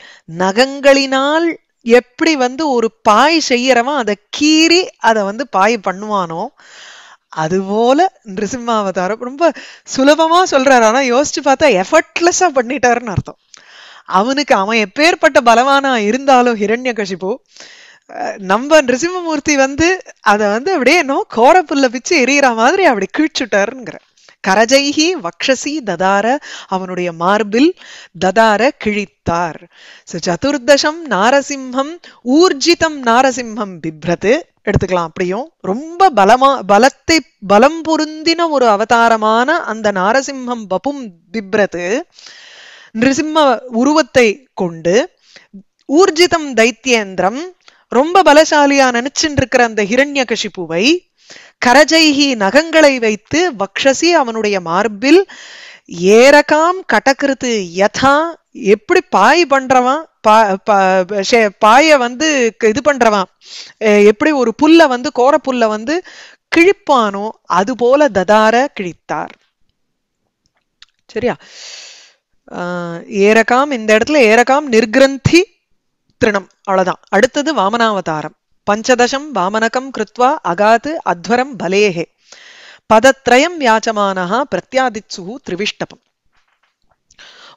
நகங்களினால் எப்படி வந்து ஒரு பாய் செய்யறவன் அதை கீறி அதை வந்து பாய் பண்ணுவானோ அதுபோல நிருசிம்மாவதாரம் ரொம்ப சுலபமா சொல்றாரு ஆனா யோசிச்சு பார்த்தா எஃபர்ட்லெஸ்ஸா பண்ணிட்டாருன்னு அர்த்தம் அவனுக்கு அவன் எப்பேற்பட்ட பலவானா இருந்தாலும் ஹிரண்ய கஷிப்பு நம்ம நிருசிம்மமூர்த்தி வந்து அதை வந்து அப்படியே என்னோ கோரப்புல்ல பிச்சு எரியற மாதிரி அப்படி கீழ்ச்சுட்டாருங்கிற கரஜைகி வக்ஷசி ததார அவனுடைய மார்பில் ததார கிழித்தார் சதுர்தசம் நாரசிம்மம் ஊர்ஜிதம் நாரசிம்மம் பிப்ரது எடுத்துக்கலாம் அப்படியும் ரொம்ப பலமா பலத்தை பலம் பொருந்தின ஒரு அவதாரமான அந்த நாரசிம்மம் பபும் பிப்ரது நிருசிம்ம உருவத்தை கொண்டு ஊர்ஜிதம் தைத்தியேந்திரம் ரொம்ப பலசாலியா நினைச்சுட்டு இருக்கிற அந்த ஹிரண்ய கஷிப்புவை கரஜைகி நகங்களை வைத்து வக்ஷசி அவனுடைய மார்பில் ஏரகாம் கட்டக்கிறது யதா எப்படி பாய் பண்றவன் பாய வந்து இது பண்றவன் எப்படி ஒரு புல்ல வந்து கோர புல்ல வந்து கிழிப்பானோ அது போல ததார கிழித்தார் சரியா ஏரகாம் இந்த இடத்துல ஏரகாம் நிர்கிரந்தி திருணம் அவ்வளவுதான் அடுத்தது வாமனாவதாரம் पञ्चदशं வாமனகம் कृत्वा அகாத் அத்வரம் பலே பதத்திரயம் யாச்சமானஹா பிரத்யாதிசு திரிவிஷ்டபம்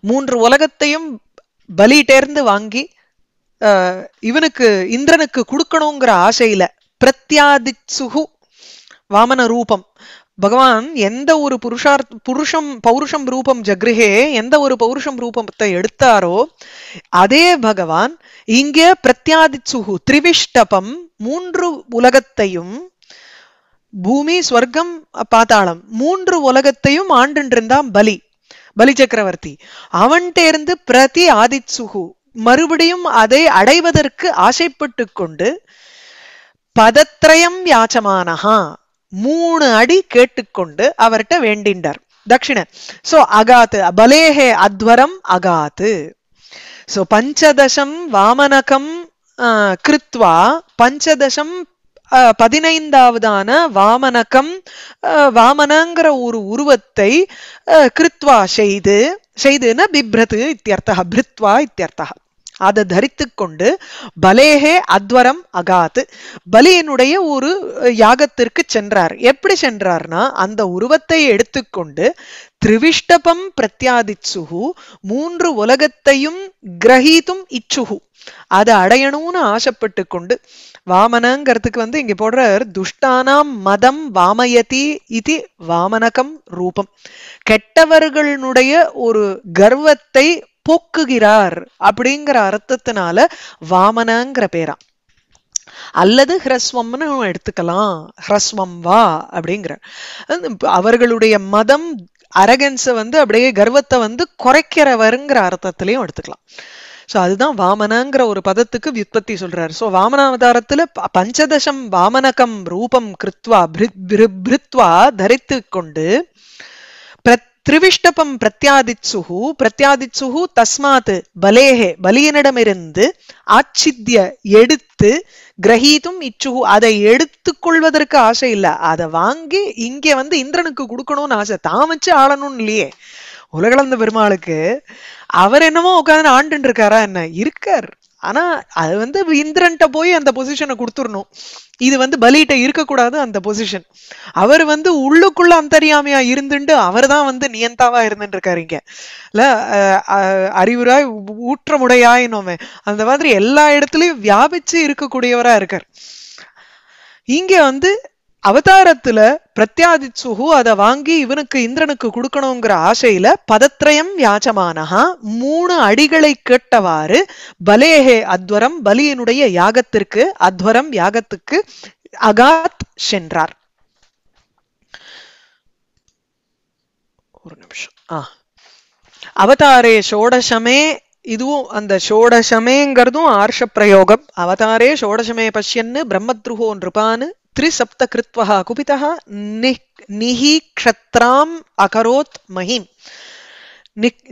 மூன்று உலகத்தையும் பலிட்டேர்ந்து வாங்கி இவனுக்கு இந்திரனுக்கு கொடுக்கணுங்கிற ஆசையில பிரத்யாதிசு வாமன ரூபம் பகவான் எந்த ஒரு புருஷார் புருஷம் பௌருஷம் ரூபம் ஜக்ரிகே எந்த ஒரு பௌருஷம் ரூபத்தை எடுத்தாரோ அதே பகவான் இங்கே பிரத்யாதிச்சுகு திரிவிஷ்டபம் மூன்று உலகத்தையும் பூமி ஸ்வர்க்கம் பாத்தாளம் மூன்று உலகத்தையும் ஆண்டுன்றிருந்தான் பலி பலி சக்கரவர்த்தி அவன் இருந்து பிரதி ஆதிச்சுகு மறுபடியும் அதை அடைவதற்கு ஆசைப்பட்டு கொண்டு பதத்திரயம் யாச்சமானஹா மூணு அடி கேட்டுக்கொண்டு அவர்கிட்ட வேண்டின்றார் தட்சிண சோ அகாத்து பலேஹே அத்வரம் அகாத்து சோ பஞ்சதசம் வாமனகம் கிருத்வா பஞ்சதசம் பதினைந்தாவதான வாமனகம் வாமனங்கிற ஒரு உருவத்தை கிருத்வா செய்து செய்துன்னா பிப்ரது இத்தியர்த்தா பிருத்வா இத்தியர்த்தா அதை தரித்து கொண்டு பலேகே அத்வரம் அகாத் பலியினுடைய ஒரு யாகத்திற்கு சென்றார் எப்படி சென்றார்னா அந்த உருவத்தை எடுத்துக்கொண்டு திரிவிஷ்டபம் பிரத்யாதிச்சுகு மூன்று உலகத்தையும் கிரகித்தும் இச்சுகு அதை அடையணும்னு ஆசைப்பட்டு கொண்டு வாமனங்கிறதுக்கு வந்து இங்க போடுறார் துஷ்டானாம் மதம் வாமயதி இது வாமனகம் ரூபம் கெட்டவர்களுடைய ஒரு கர்வத்தை போக்குகிறார் அப்படிங்கிற அர்த்தத்தினால வாமனங்கிற பேரா அல்லது ஹிரஸ்வம்னு எடுத்துக்கலாம் ஹிரஸ்வம் வா அப்படிங்கிற அவர்களுடைய மதம் அரகன்ஸை வந்து அப்படியே கர்வத்தை வந்து குறைக்கிறவருங்கிற அர்த்தத்திலையும் எடுத்துக்கலாம் ஸோ அதுதான் வாமனங்கிற ஒரு பதத்துக்கு வியுற்பத்தி சொல்றாரு ஸோ வாமனாவதாரத்துல பஞ்சதசம் வாமனகம் ரூபம் கிருத்வா பிரித்வா தரித்து கொண்டு பிரத் திரிவிஷ்டபம் பிரத்யாதிச்சுகு பிரத்யாதிச்சுகு தஸ்மாத் பலேஹே பலியனிடமிருந்து ஆச்சித்ய எடுத்து கிரகீதும் இச்சுகு அதை எடுத்துக்கொள்வதற்கு ஆசை இல்ல அதை வாங்கி இங்கே வந்து இந்திரனுக்கு கொடுக்கணும்னு ஆசை தான் வச்சு ஆளணும்னு இல்லையே உலகளந்த பெருமாளுக்கு அவர் என்னமோ உட்காந்து ஆண்டுன்னு இருக்காரா என்ன இருக்கார் ஆனா அது வந்து இந்திரன்ட்ட போய் அந்த பொசிஷனை கொடுத்துடணும் இது வந்து பலிகிட்ட இருக்கக்கூடாது அந்த பொசிஷன் அவர் வந்து உள்ளுக்குள்ள அந்தரியாமையா இருந்துட்டு அவர் தான் வந்து நியந்தாவா இருந்துட்டு இருக்காருங்க இல்ல அறிவுராய் ஊற்றமுடையாயினோமே அந்த மாதிரி எல்லா இடத்துலயும் வியாபிச்சு இருக்கக்கூடியவரா இருக்கார் இங்க வந்து அவதாரத்துல பிரத்யாதிச்சுகு அதை வாங்கி இவனுக்கு இந்திரனுக்கு கொடுக்கணுங்கிற ஆசையில பதத்திரயம் யாச்சமானஹா மூணு அடிகளை கேட்டவாறு பலேஹே அத்வரம் பலியனுடைய யாகத்திற்கு அத்வரம் யாகத்துக்கு அகாத் சென்றார் ஒரு நிமிஷம் ஆஹ் அவதாரே ஷோடசமே இதுவும் அந்த ஷோடசமேங்கிறதும் ஆர்ஷப் பிரயோகம் அவதாரே ஷோடசமே பசியன்னு பிரம்மத்ருகோ நிருபான்னு குபிதா நிஹி க்ஷத்ராம் அகரோத் மஹிம்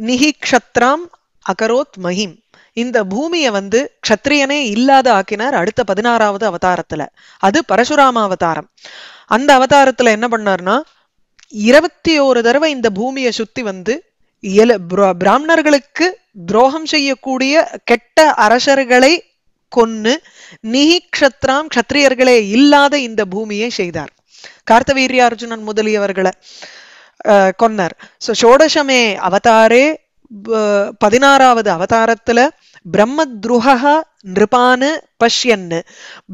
நிஹி க்ஷத்ராம் அகரோத் மஹிம் இந்த பூமியை வந்து க்ஷத்ரியனே இல்லாத ஆக்கினார் அடுத்த பதினாறாவது அவதாரத்துல அது பரசுராம அவதாரம் அந்த அவதாரத்துல என்ன பண்ணார்னா இருபத்தி ஓரு தடவை இந்த பூமியை சுத்தி வந்து பிராமணர்களுக்கு துரோகம் செய்யக்கூடிய கெட்ட அரசர்களை கொன்னு நிஹிக்ஷத்ராம் க்ஷத்ரியர்களே இல்லாத இந்த பூமியை செய்தார் கார்த்தவீரிய அர்ஜுனன் முதலியவர்களை கொன்னார் ஸோ சோடசமே அவதாரே பதினாறாவது அவதாரத்துல பிரம்ம துருகா நிருபானு பஷ்யன்னு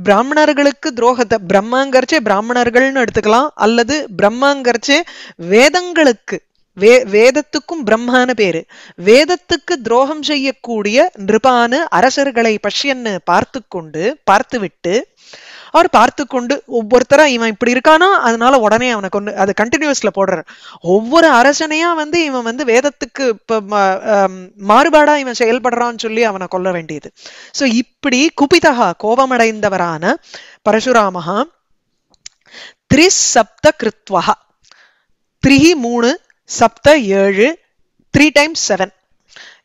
பிராமணர்களுக்கு துரோகத்தை பிரம்மாங்கரிச்சே பிராமணர்கள்னு எடுத்துக்கலாம் அல்லது பிரம்மாங்கரிச்சே வேதங்களுக்கு வே வேதத்துக்கும் பிரம்மான்னு பேரு வேதத்துக்கு துரோகம் செய்யக்கூடிய நிருபானு அரசர்களை பஷ்யன்னு பார்த்து கொண்டு பார்த்து விட்டு அவர் பார்த்து கொண்டு ஒவ்வொருத்தரா இவன் இப்படி இருக்கானா அதனால உடனே அவனை கொண்டு அது கண்டினியூஸ்ல போடுற ஒவ்வொரு அரசனையா வந்து இவன் வந்து வேதத்துக்கு இப்போ மாறுபாடா இவன் செயல்படுறான்னு சொல்லி அவனை கொல்ல வேண்டியது சோ இப்படி குபிதகா கோபமடைந்தவரான பரசுராமஹா திரிசப்த கிருத்வகா த்ரீ மூணு சப்த ஏழு த்ரீ டைம்ஸ் செவன்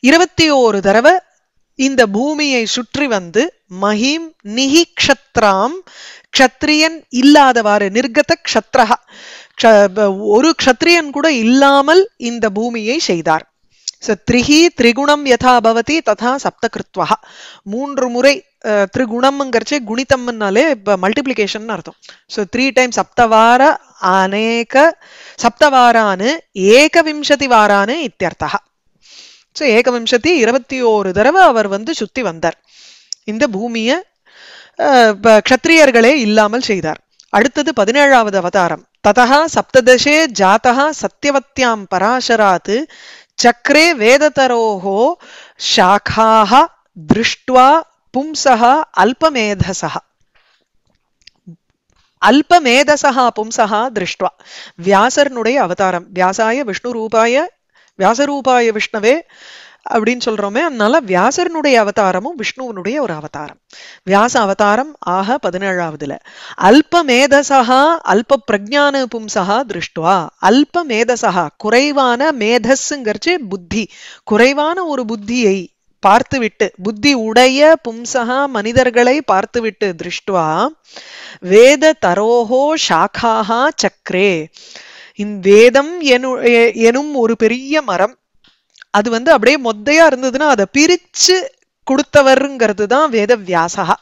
இருபத்தி ஓரு தடவை இந்த பூமியை சுற்றி வந்து மஹிம் நிஹி க்ஷத்ராம் க்ஷத்ரியன் இல்லாதவாறு நிர்கத க்ஷத்ரஹா ஒரு கஷத்ரியன் கூட இல்லாமல் இந்த பூமியை செய்தார் ஸோ திரிகி திரிகுணம் யதா பவதி ததா சப்தகிருத்வா மூன்று முறை த்ரிகுணம்ங்கிறச்சே குணித்தம்னாலே இப்போ மல்டிப்ளிகேஷன் அர்த்தம் ஸோ த்ரீ டைம் சப்தவார அநேக சப்தவாரானு ஏகவிம்சதி வாரானு இத்தியர்த்தா ஸோ ஏகவிம்சதி இருபத்தி ஓரு தடவை அவர் வந்து சுத்தி வந்தார் இந்த பூமியை க்ஷத்ரியர்களே இல்லாமல் செய்தார் அடுத்தது பதினேழாவது அவதாரம் ததா சப்ததசே ஜாத்தா சத்தியவத்தியாம் பராசராத் चक्रे वेदतरोः शाखाः दृष्ट्वा पुंसः अल्पमेधसः அல்பமேதசா பும்சா திருஷ்டுவா வியாசரனுடைய அவதாரம் வியாசாய விஷ்ணு ரூபாய வியாசரூபாய விஷ்ணவே அப்படின்னு சொல்றோமே அதனால வியாசரனுடைய அவதாரமும் விஷ்ணுவனுடைய ஒரு அவதாரம் வியாச அவதாரம் ஆக பதினேழாவதுல அல்பமேதசகா அல்ப பிரஜான சகா திருஷ்டுவா அல்ப மேதசகா குறைவான மேதஸ்ங்கிறச்சு புத்தி குறைவான ஒரு புத்தியை பார்த்துவிட்டு புத்தி உடைய பும்சகா மனிதர்களை பார்த்துவிட்டு திருஷ்டுவா வேத தரோஹோ சாக்காகா சக்ரே இந்த வேதம் எனும் ஒரு பெரிய மரம் அது வந்து அப்படியே மொத்தையா இருந்ததுன்னா அதை பிரிச்சு கொடுத்தவருங்கிறது தான் வேத வியாசகா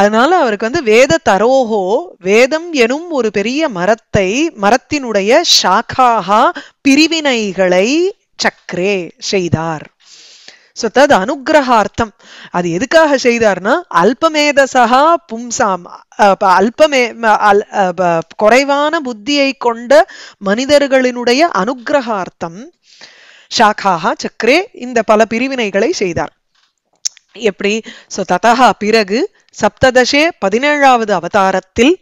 அதனால அவருக்கு வந்து வேத தரோஹோ வேதம் எனும் ஒரு பெரிய மரத்தை மரத்தினுடைய சாக்காகா பிரிவினைகளை சக்ரே செய்தார் சோ தது அனுகிரகார்த்தம் அது எதுக்காக செய்தார்னா அல்பமேதசகா பும்சாம் அல்பமே குறைவான புத்தியை கொண்ட மனிதர்களினுடைய அனுகிரகார்த்தம் சாக்காகா சக்கரே இந்த பல பிரிவினைகளை செய்தார் எப்படி ஸோ ததா பிறகு சப்ததசே பதினேழாவது அவதாரத்தில்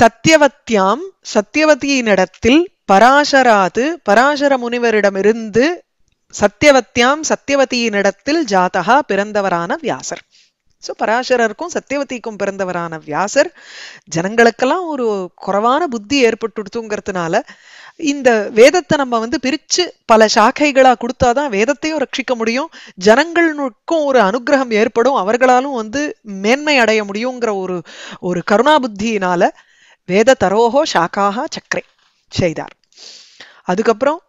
சத்தியவத்தியாம் சத்தியவதியினிடத்தில் பராசராது பராசர முனிவரிடமிருந்து சத்தியவத்தியாம் சத்தியவதியினிடத்தில் ஜாதகா பிறந்தவரான வியாசர் ஸோ பராசரருக்கும் சத்தியவதிக்கும் பிறந்தவரான வியாசர் ஜனங்களுக்கெல்லாம் ஒரு குறவான புத்தி ஏற்பட்டுடுத்துங்கிறதுனால இந்த வேதத்தை நம்ம வந்து பிரிச்சு பல சாக்கைகளா கொடுத்தாதான் வேதத்தையும் ரட்சிக்க முடியும் ஜனங்களுக்கும் ஒரு அனுகிரகம் ஏற்படும் அவர்களாலும் வந்து மேன்மை அடைய முடியுங்கிற ஒரு ஒரு கருணா புத்தியினால வேத தரோகோ சாக்காக சக்கரை செய்தார் அதுக்கப்புறம்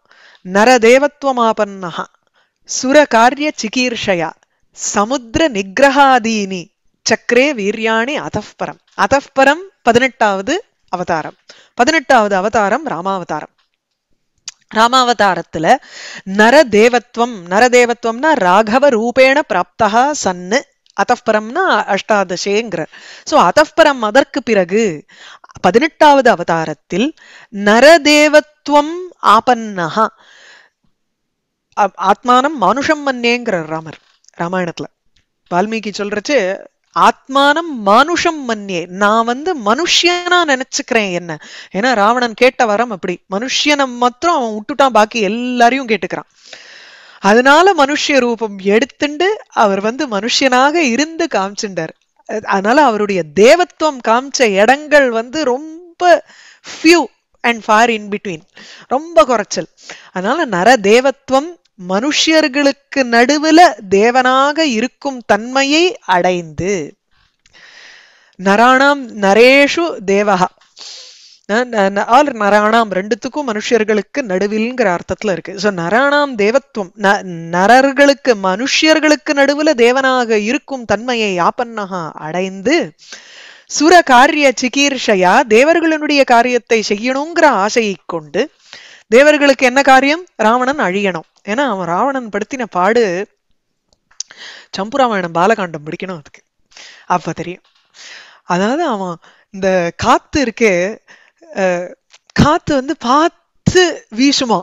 நரதேவத்வமாபன்னகா சுர காரிய சிகீர்ஷயா சமுத்திர நிகிரகாதீனி சக்கரே வீரியாணி அதஃபரம் அதஃபரம் பதினெட்டாவது அவதாரம் பதினெட்டாவது அவதாரம் ராமாவதாரம் ராமாவதாரத்துல நரதேவத்வம் நரதேவத்வம்னா ராகவ ரூபேண பிராப்தகா சன்னு அத்தப்பரம்னா அஷ்டாதசேங்கிற ஸோ அத்தப்பரம் அதற்கு பிறகு பதினெட்டாவது அவதாரத்தில் நரதேவத்துவம் ஆபன்னஹா ஆத்மானம் மனுஷம் மன்னேங்கிற ராமர் ராமாயணத்துல வால்மீகி சொல்றச்சு ஆத்மானம் மனுஷம் மன்னியே நான் வந்து மனுஷியனா நினைச்சுக்கிறேன் என்ன ஏன்னா ராவணன் கேட்ட வரம் அப்படி மனுஷியனை மாத்திரம் அவன் விட்டுட்டான் பாக்கி எல்லாரையும் கேட்டுக்கிறான் அதனால மனுஷ ரூபம் எடுத்துண்டு அவர் வந்து மனுஷியனாக இருந்து காமிச்சுட்டார் அதனால அவருடைய தேவத்துவம் காமிச்ச இடங்கள் வந்து ரொம்ப few and far in between ரொம்ப குறைச்சல் அதனால நர தேவத்துவம் மனுஷியர்களுக்கு நடுவுல தேவனாக இருக்கும் தன்மையை அடைந்து நராணாம் நரேஷு தேவகா ஆல் நராணாம் ரெண்டுத்துக்கும் மனுஷியர்களுக்கு நடுவில்ங்கிற அர்த்தத்துல இருக்கு ஸோ நராணாம் தேவத்துவம் ந நரர்களுக்கு மனுஷியர்களுக்கு நடுவுல தேவனாக இருக்கும் தன்மையை யாப்பன்னகா அடைந்து சுர காரிய சிகீர்ஷையா தேவர்களினுடைய காரியத்தை செய்யணுங்கிற ஆசையை கொண்டு தேவர்களுக்கு என்ன காரியம் ராவணன் அழியணும் ஏன்னா அவன் ராவணன் படுத்தின பாடு சம்புராமாயணம் பாலகாண்டம் பிடிக்கணும் அதுக்கு அப்ப தெரியும் அதாவது அவன் இந்த காத்து இருக்கே காத்து வந்து பார்த்து வீசுமா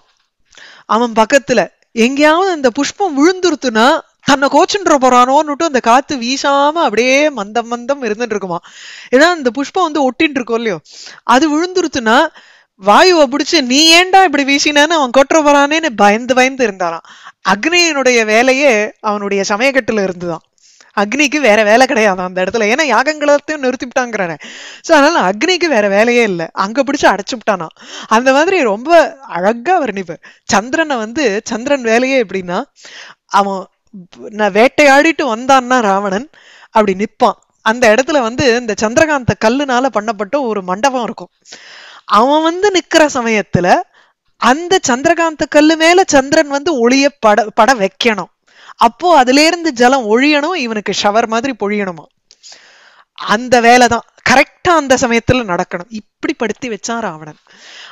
அவன் பக்கத்துல எங்கேயாவது அந்த புஷ்பம் விழுந்துருத்துனா தன்னை கோச்சுன்ற போறானோன்னுட்டு அந்த காத்து வீசாம அப்படியே மந்தம் மந்தம் இருந்துட்டு இருக்குமா ஏன்னா அந்த புஷ்பம் வந்து ஒட்டின்னு இருக்கும் இல்லையோ அது விழுந்துருத்துனா வாயுவை பிடிச்சி நீ ஏண்டா இப்படி வீசினான்னு அவன் கொட்டுற போறானேன்னு பயந்து பயந்து இருந்தாராம் அக்னியினுடைய வேலையே அவனுடைய சமயக்கட்டில் இருந்துதான் அக்னிக்கு வேற வேலை கிடையாது அந்த இடத்துல ஏன்னா யாகங்களத்தையும் நிறுத்திவிட்டாங்கிறானே ஸோ அதனால அக்னிக்கு வேற வேலையே இல்லை அங்க பிடிச்சி அடைச்சு அடைச்சுவிட்டானா அந்த மாதிரி ரொம்ப அழகா வர்ணிப்பு சந்திரனை வந்து சந்திரன் வேலையே எப்படின்னா அவன் நான் வேட்டையாடிட்டு வந்தான்னா ராவணன் அப்படி நிற்பான் அந்த இடத்துல வந்து இந்த சந்திரகாந்த கல்லுனால பண்ணப்பட்ட ஒரு மண்டபம் இருக்கும் அவன் வந்து நிக்கிற சமயத்துல அந்த சந்திரகாந்த கல்லு மேல சந்திரன் வந்து ஒளிய பட பட வைக்கணும் அப்போ அதுல இருந்து ஜலம் ஒழியணும் இவனுக்கு ஷவர் மாதிரி பொழியணுமா அந்த வேலை தான் கரெக்டா அந்த சமயத்துல நடக்கணும் இப்படி படுத்தி வச்சான் ராவணன்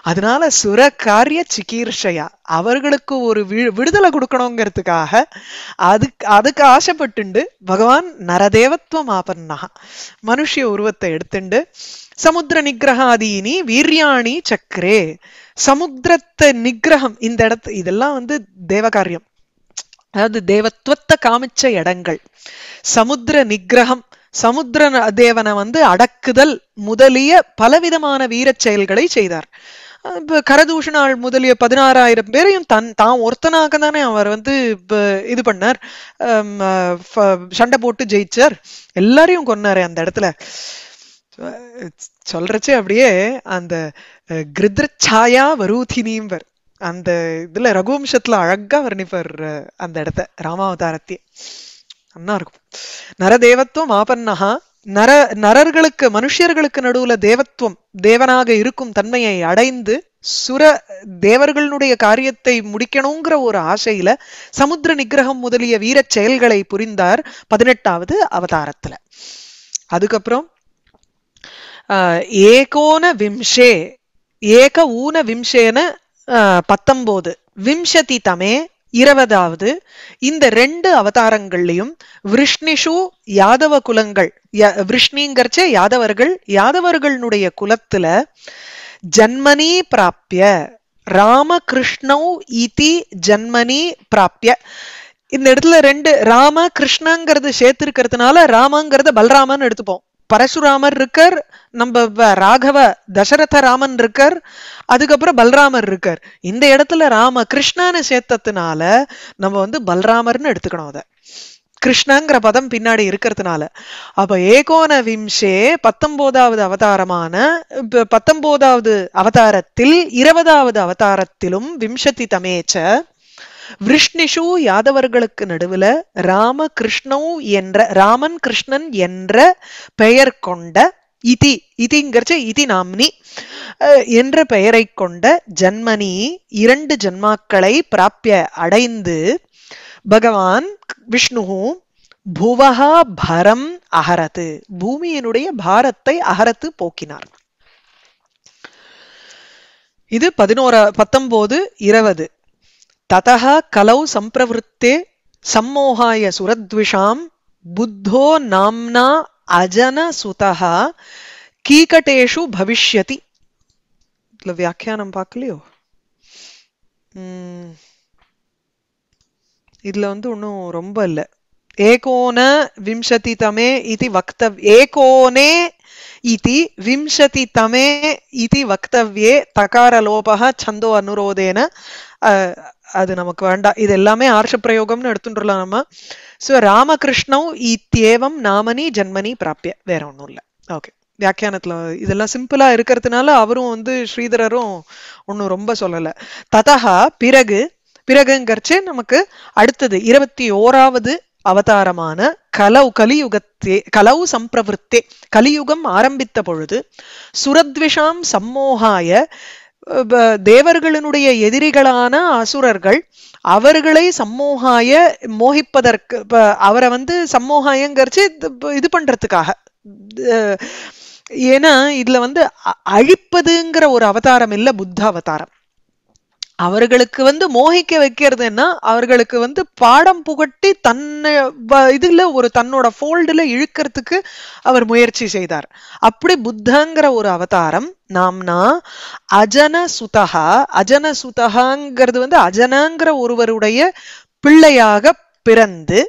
அதனால சுர காரிய சிகீர்ஷையா அவர்களுக்கு ஒரு விடுதலை கொடுக்கணுங்கிறதுக்காக அதுக்கு அதுக்கு ஆசைப்பட்டுண்டு பகவான் நரதேவத்துவம் ஆபன்னா மனுஷிய உருவத்தை எடுத்துண்டு சமுத்திர நிகிரகாதீனி வீரியாணி சக்கரே சமுத்திரத்தை நிகிரகம் இந்த இடத்து இதெல்லாம் வந்து தேவகாரியம் அதாவது தேவத்துவத்தை காமிச்ச இடங்கள் சமுத்திர நிகிரகம் சமுத்திர தேவனை வந்து அடக்குதல் முதலிய பலவிதமான வீரச் செயல்களை செய்தார் இப்போ கரதூஷணாள் முதலிய பதினாறாயிரம் பேரையும் தன் தான் ஒருத்தனாக தானே அவர் வந்து இது பண்ணார் சண்டை போட்டு ஜெயிச்சார் எல்லாரையும் கொன்னார் அந்த இடத்துல சொல்றச்சே அப்படியே அந்த கிருத்ரச்சாயா வரூதினிம்பர் அந்த இதுல ரகுவம்சத்துல அழகா வர்ணிப்பார் அந்த இடத்த ராமாவதாரத்தையே நல்லா இருக்கும் நரதேவத்துவம் ஆபன்னஹா நர நரர்களுக்கு மனுஷியர்களுக்கு நடுவுல தேவத்துவம் தேவனாக இருக்கும் தன்மையை அடைந்து சுர தேவர்களுடைய காரியத்தை முடிக்கணுங்கிற ஒரு ஆசையில சமுத்திர நிகிரகம் முதலிய வீர செயல்களை புரிந்தார் பதினெட்டாவது அவதாரத்துல அதுக்கப்புறம் ஏகோன விம்ஷே ஏக ஊன விம்சேன பத்தொன்பது விம்சதி தமே இருபதாவது இந்த ரெண்டு அவதாரங்கள்லையும் விஷ்ணிஷு யாதவ குலங்கள் விஷ்ணிங்கிறச்சே யாதவர்கள் யாதவர்களுடைய குலத்துல ஜன்மனி பிராப்திய ராமகிருஷ்ணவ் இதி ஜன்மனி பிராப்திய இந்த இடத்துல ரெண்டு ராம கிருஷ்ணங்கிறது சேர்த்திருக்கிறதுனால ராமங்கிறத பல்ராமன்னு எடுத்துப்போம் பரசுராமர் இருக்கார் நம்ம ராகவ தசரத ராமன் இருக்கார் அதுக்கப்புறம் பல்ராமர் இருக்கார் இந்த இடத்துல ராம கிருஷ்ணான்னு சேர்த்ததுனால நம்ம வந்து பல்ராமர்னு எடுத்துக்கணும் அதை கிருஷ்ணங்கிற பதம் பின்னாடி இருக்கிறதுனால அப்ப ஏகோன விம்சே பத்தொன்பதாவது அவதாரமான பத்தொன்பதாவது அவதாரத்தில் இருபதாவது அவதாரத்திலும் விம்சதி தமேச்ச விஷ்ணிஷு யாதவர்களுக்கு நடுவுல ராம என்ற ராமன் கிருஷ்ணன் என்ற பெயர் கொண்ட இதி இதிங்கிறச்சு இதி நாம்னி என்ற பெயரை கொண்ட ஜன்மனி இரண்டு ஜன்மாக்களை பிராப்பிய அடைந்து பகவான் விஷ்ணு புவகா பரம் அகரத்து பூமியினுடைய பாரத்தை அகரத்து போக்கினார் இது பதினோரா பத்தொன்பது இருபது ततः कलौ संप्रवृत्ते सम्मोहाय सुरद्विषां बुद्धो नाम्ना अजनसुतः कीकटेषु भविष्यति मतलब व्याख्यानं பார்க்கலையோ இதில் வந்து ஒன்றும் ரொம்ப இல்லை ஏகோன விம்சதி தமே இது வக்தவ் ஏகோனே தமே विंशतितमे வக்தவியே தகார தகாரலோபக சந்தோ அனுரோதேன அது நமக்கு வேண்டாம் இது எல்லாமே ஆர்ஷ பிரயோகம்னு எடுத்துட்டுலாம் நம்ம ஸோ ராமகிருஷ்ணவ் இத்தேவம் நாமனி ஜன்மனி பிராப்பிய வேற ஒன்றும் இல்லை ஓகே வியாக்கியானத்தில் இதெல்லாம் சிம்பிளாக இருக்கிறதுனால அவரும் வந்து ஸ்ரீதரரும் ஒன்றும் ரொம்ப சொல்லலை ததா பிறகு பிறகுங்கிறச்சு நமக்கு அடுத்தது இருபத்தி ஓராவது அவதாரமான கலவு கலியுகத்தே கலவு சம்பிரவருத்தே கலியுகம் ஆரம்பித்த பொழுது சுரத்விஷாம் சம்மோகாய தேவர்களினுடைய எதிரிகளான அசுரர்கள் அவர்களை சம்மோகாய மோகிப்பதற்கு அவரை வந்து சம்மோகாயங்கரிச்சு இது பண்றதுக்காக ஏன்னா இதுல வந்து அழிப்பதுங்கிற ஒரு அவதாரம் இல்லை புத்த அவதாரம் அவர்களுக்கு வந்து மோகிக்க வைக்கிறதுன்னா அவர்களுக்கு வந்து பாடம் புகட்டி தன்னை இதுல ஒரு தன்னோட ஃபோல்டுல இழுக்கிறதுக்கு அவர் முயற்சி செய்தார் அப்படி புத்தங்கிற ஒரு அவதாரம் நாம்னா அஜன சுதகா அஜன சுதகாங்கிறது வந்து அஜனங்கிற ஒருவருடைய பிள்ளையாக பிறந்து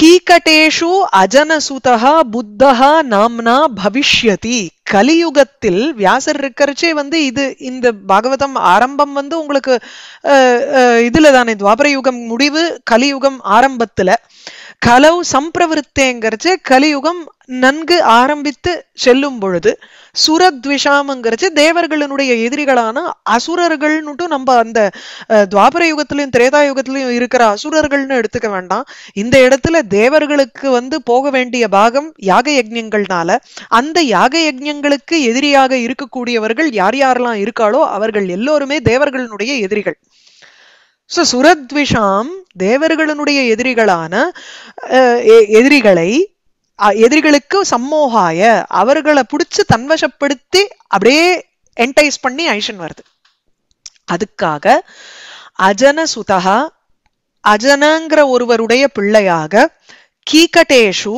கீகட்டேஷு அஜனசுதா புத்தகா நாம்னா பவிஷ்யதி கலியுகத்தில் வியாசர் இருக்கிறச்சே வந்து இது இந்த பாகவதம் ஆரம்பம் வந்து உங்களுக்கு அஹ் தானே துவாபர யுகம் முடிவு கலியுகம் ஆரம்பத்துல கலவு சம்பிரவருத்தேங்கிறது கலியுகம் நன்கு ஆரம்பித்து செல்லும் பொழுது சுரத்விஷாமங்கிறது தேவர்களினுடைய எதிரிகளான அசுரர்கள்னுட்டு நம்ம அந்த துவாபர யுகத்திலையும் திரேதா யுகத்திலையும் இருக்கிற அசுரர்கள்னு எடுத்துக்க வேண்டாம் இந்த இடத்துல தேவர்களுக்கு வந்து போக வேண்டிய பாகம் யாக யஜங்கள்னால அந்த யாக யஜங்களுக்கு எதிரியாக இருக்கக்கூடியவர்கள் யார் யாரெல்லாம் இருக்காளோ அவர்கள் எல்லோருமே தேவர்களினுடைய எதிரிகள் ஸோ சுரத்விஷாம் தேவர்களுடைய எதிரிகளான எதிரிகளை எதிரிகளுக்கு சம்மோகாய அவர்களை பிடிச்சி தன்வசப்படுத்தி அப்படியே என்டைஸ் பண்ணி ஐஷன் வருது அதுக்காக அஜன சுதா அஜனங்கிற ஒருவருடைய பிள்ளையாக கீகட்டேஷு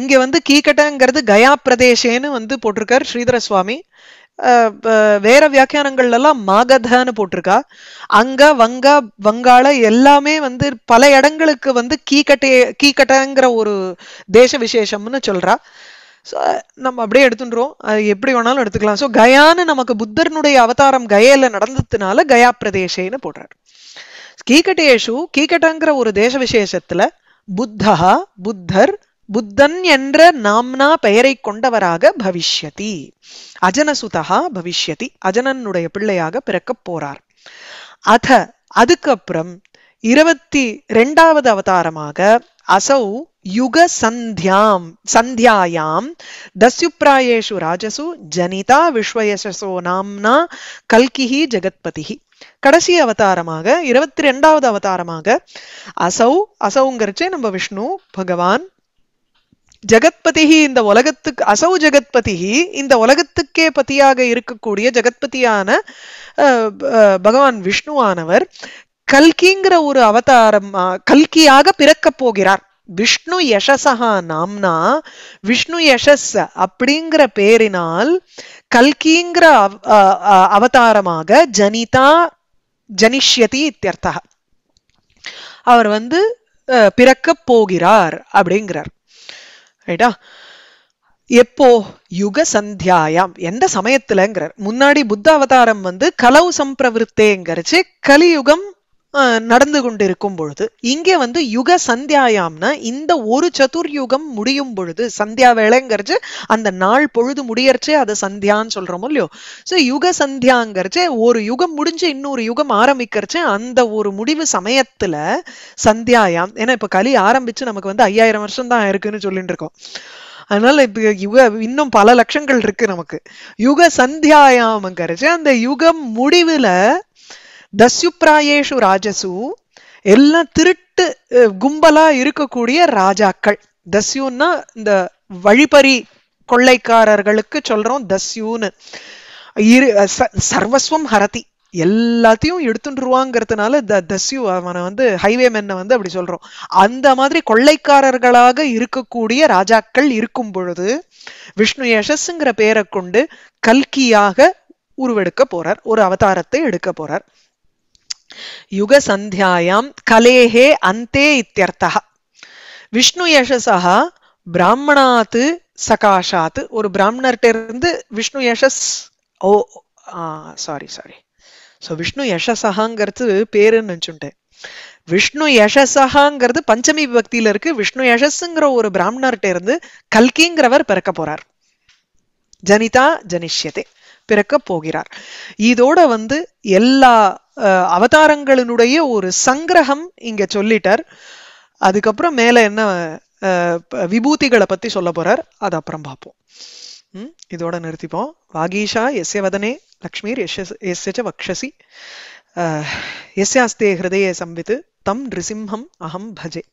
இங்க வந்து கீகட்டங்கிறது கயா பிரதேசேன்னு வந்து போட்டிருக்கார் ஸ்ரீதர சுவாமி வேற வியாக்கியானங்கள்ல எல்லாம் மாகதன்னு போட்டிருக்கா அங்க வங்க வங்காள எல்லாமே வந்து பல இடங்களுக்கு வந்து கீக்கட்டே கீக்கட்டங்கிற ஒரு தேச விசேஷம்னு சொல்றா ஸோ நம்ம அப்படியே எடுத்துன்றோம் அது எப்படி வேணாலும் எடுத்துக்கலாம் ஸோ கயான்னு நமக்கு புத்தர்னுடைய அவதாரம் கயல நடந்ததுனால கயா பிரதேசேன்னு போடுறாரு கீக்கட்டேஷு கீக்கட்டங்கிற ஒரு தேச விசேஷத்துல புத்தகா புத்தர் புத்தன் என்ற நாம்னா பெயரை கொண்டவராக பவிஷ்யதி அஜனசுதா பவிஷ்யதி அஜனனுடைய பிள்ளையாக பிறக்கப் போறார் அத அதுக்கப்புறம் இருபத்தி ரெண்டாவது அவதாரமாக அசௌ யுக சந்தியாம் சந்தியாயாம் தஸ்யுப்ராயேஷு ராஜசு ஜனிதா விஸ்வயசோ நாம்னா கல்கிஹி ஜெகத்பதிஹி கடைசி அவதாரமாக இருபத்தி ரெண்டாவது அவதாரமாக அசௌ அசௌங்கிறச்சே நம்ம விஷ்ணு பகவான் ஜெகத்பதிகி இந்த உலகத்துக்கு அசௌ ஜெகத்பதிகி இந்த உலகத்துக்கே பதியாக இருக்கக்கூடிய ஜெகத்பதியான பகவான் விஷ்ணுவானவர் கல்கிங்கிற ஒரு அவதாரம் கல்கியாக பிறக்க போகிறார் விஷ்ணு யசசகா நாம்னா விஷ்ணு யசஸ் அப்படிங்கிற பேரினால் கல்கிங்கிற அவதாரமாக ஜனிதா ஜனிஷ்யதி இத்தியர்த்தா அவர் வந்து பிறக்க போகிறார் அப்படிங்கிறார் ரைட்டா எப்போ யுக சந்தியாயாம் எந்த சமயத்துலங்கிறார் முன்னாடி புத்த அவதாரம் வந்து கலவு சம்பிரவருத்தேங்கிறச்சு கலியுகம் நடந்து கொண்டிருக்கும் பொழுது இங்கே வந்து யுக சந்தியாயாம்னா இந்த ஒரு சதுர்யுகம் முடியும் பொழுது சந்தியா வேலைங்கிறது அந்த நாள் பொழுது முடியறச்சே அது சந்தியான்னு சொல்றோம் இல்லையோ ஸோ யுக சந்தியாங்கிறச்சே ஒரு யுகம் முடிஞ்சு இன்னொரு யுகம் ஆரம்பிக்கிறச்சே அந்த ஒரு முடிவு சமயத்துல சந்தியாயாம் ஏன்னா இப்ப கலி ஆரம்பிச்சு நமக்கு வந்து ஐயாயிரம் வருஷம் தான் இருக்குன்னு சொல்லிட்டு இருக்கோம் அதனால இப்ப யுக இன்னும் பல லட்சங்கள் இருக்கு நமக்கு யுக சந்தியாயாமங்கிறச்சு அந்த யுகம் முடிவுல தஸ்யுப்ராயேஷு ராஜசு எல்லாம் திருட்டு கும்பலா இருக்கக்கூடிய ராஜாக்கள் தஸ்யூன்னா இந்த வழிபறி கொள்ளைக்காரர்களுக்கு சொல்றோம் தஸ்யூன்னு சர்வஸ்வம் ஹரதி எல்லாத்தையும் எடுத்துருவாங்கிறதுனால த தஸ்யூ அவனை வந்து ஹைவே மென்னை வந்து அப்படி சொல்றோம் அந்த மாதிரி கொள்ளைக்காரர்களாக இருக்கக்கூடிய ராஜாக்கள் இருக்கும் பொழுது விஷ்ணு யசஸ்ங்கிற பேரை கொண்டு கல்கியாக உருவெடுக்க போறார் ஒரு அவதாரத்தை எடுக்க போறார் யுகசந்தியாயாம் கலேஹே அந்தே இத்தியர்த்தா விஷ்ணு யசஸா பிராமணாத்து சகாஷாத் ஒரு பிராமணர்கிட்ட இருந்து Vishnu Yashas oh sorry sorry so Vishnu யசசகாங்கிறது பேருன்னு நினச்சுட்டேன் விஷ்ணு யசசகாங்கிறது பஞ்சமி பக்தியில இருக்கு விஷ்ணு யசஸ்ங்கிற ஒரு பிராமணர்கிட்ட இருந்து கல்கிங்கிறவர் பிறக்க போறார் ஜனிதா ஜனிஷ்யதே பிறக்க போகிறார் இதோட வந்து எல்லா அவதாரங்களினுடைய ஒரு சங்கிரகம் இங்க சொல்லிட்டார் அதுக்கப்புறம் மேல என்ன விபூதிகளை பத்தி சொல்ல போறார் அது அப்புறம் பார்ப்போம் இதோட நிறுத்திப்போம் வாகீஷா எஸ்ய வதனே லக்ஷ்மீர் எஸ்ய வக்ஷசி எஸ்யாஸ்தே ஹிருதய சம்பித்து தம் நிருசிம்ஹம் அகம் பஜே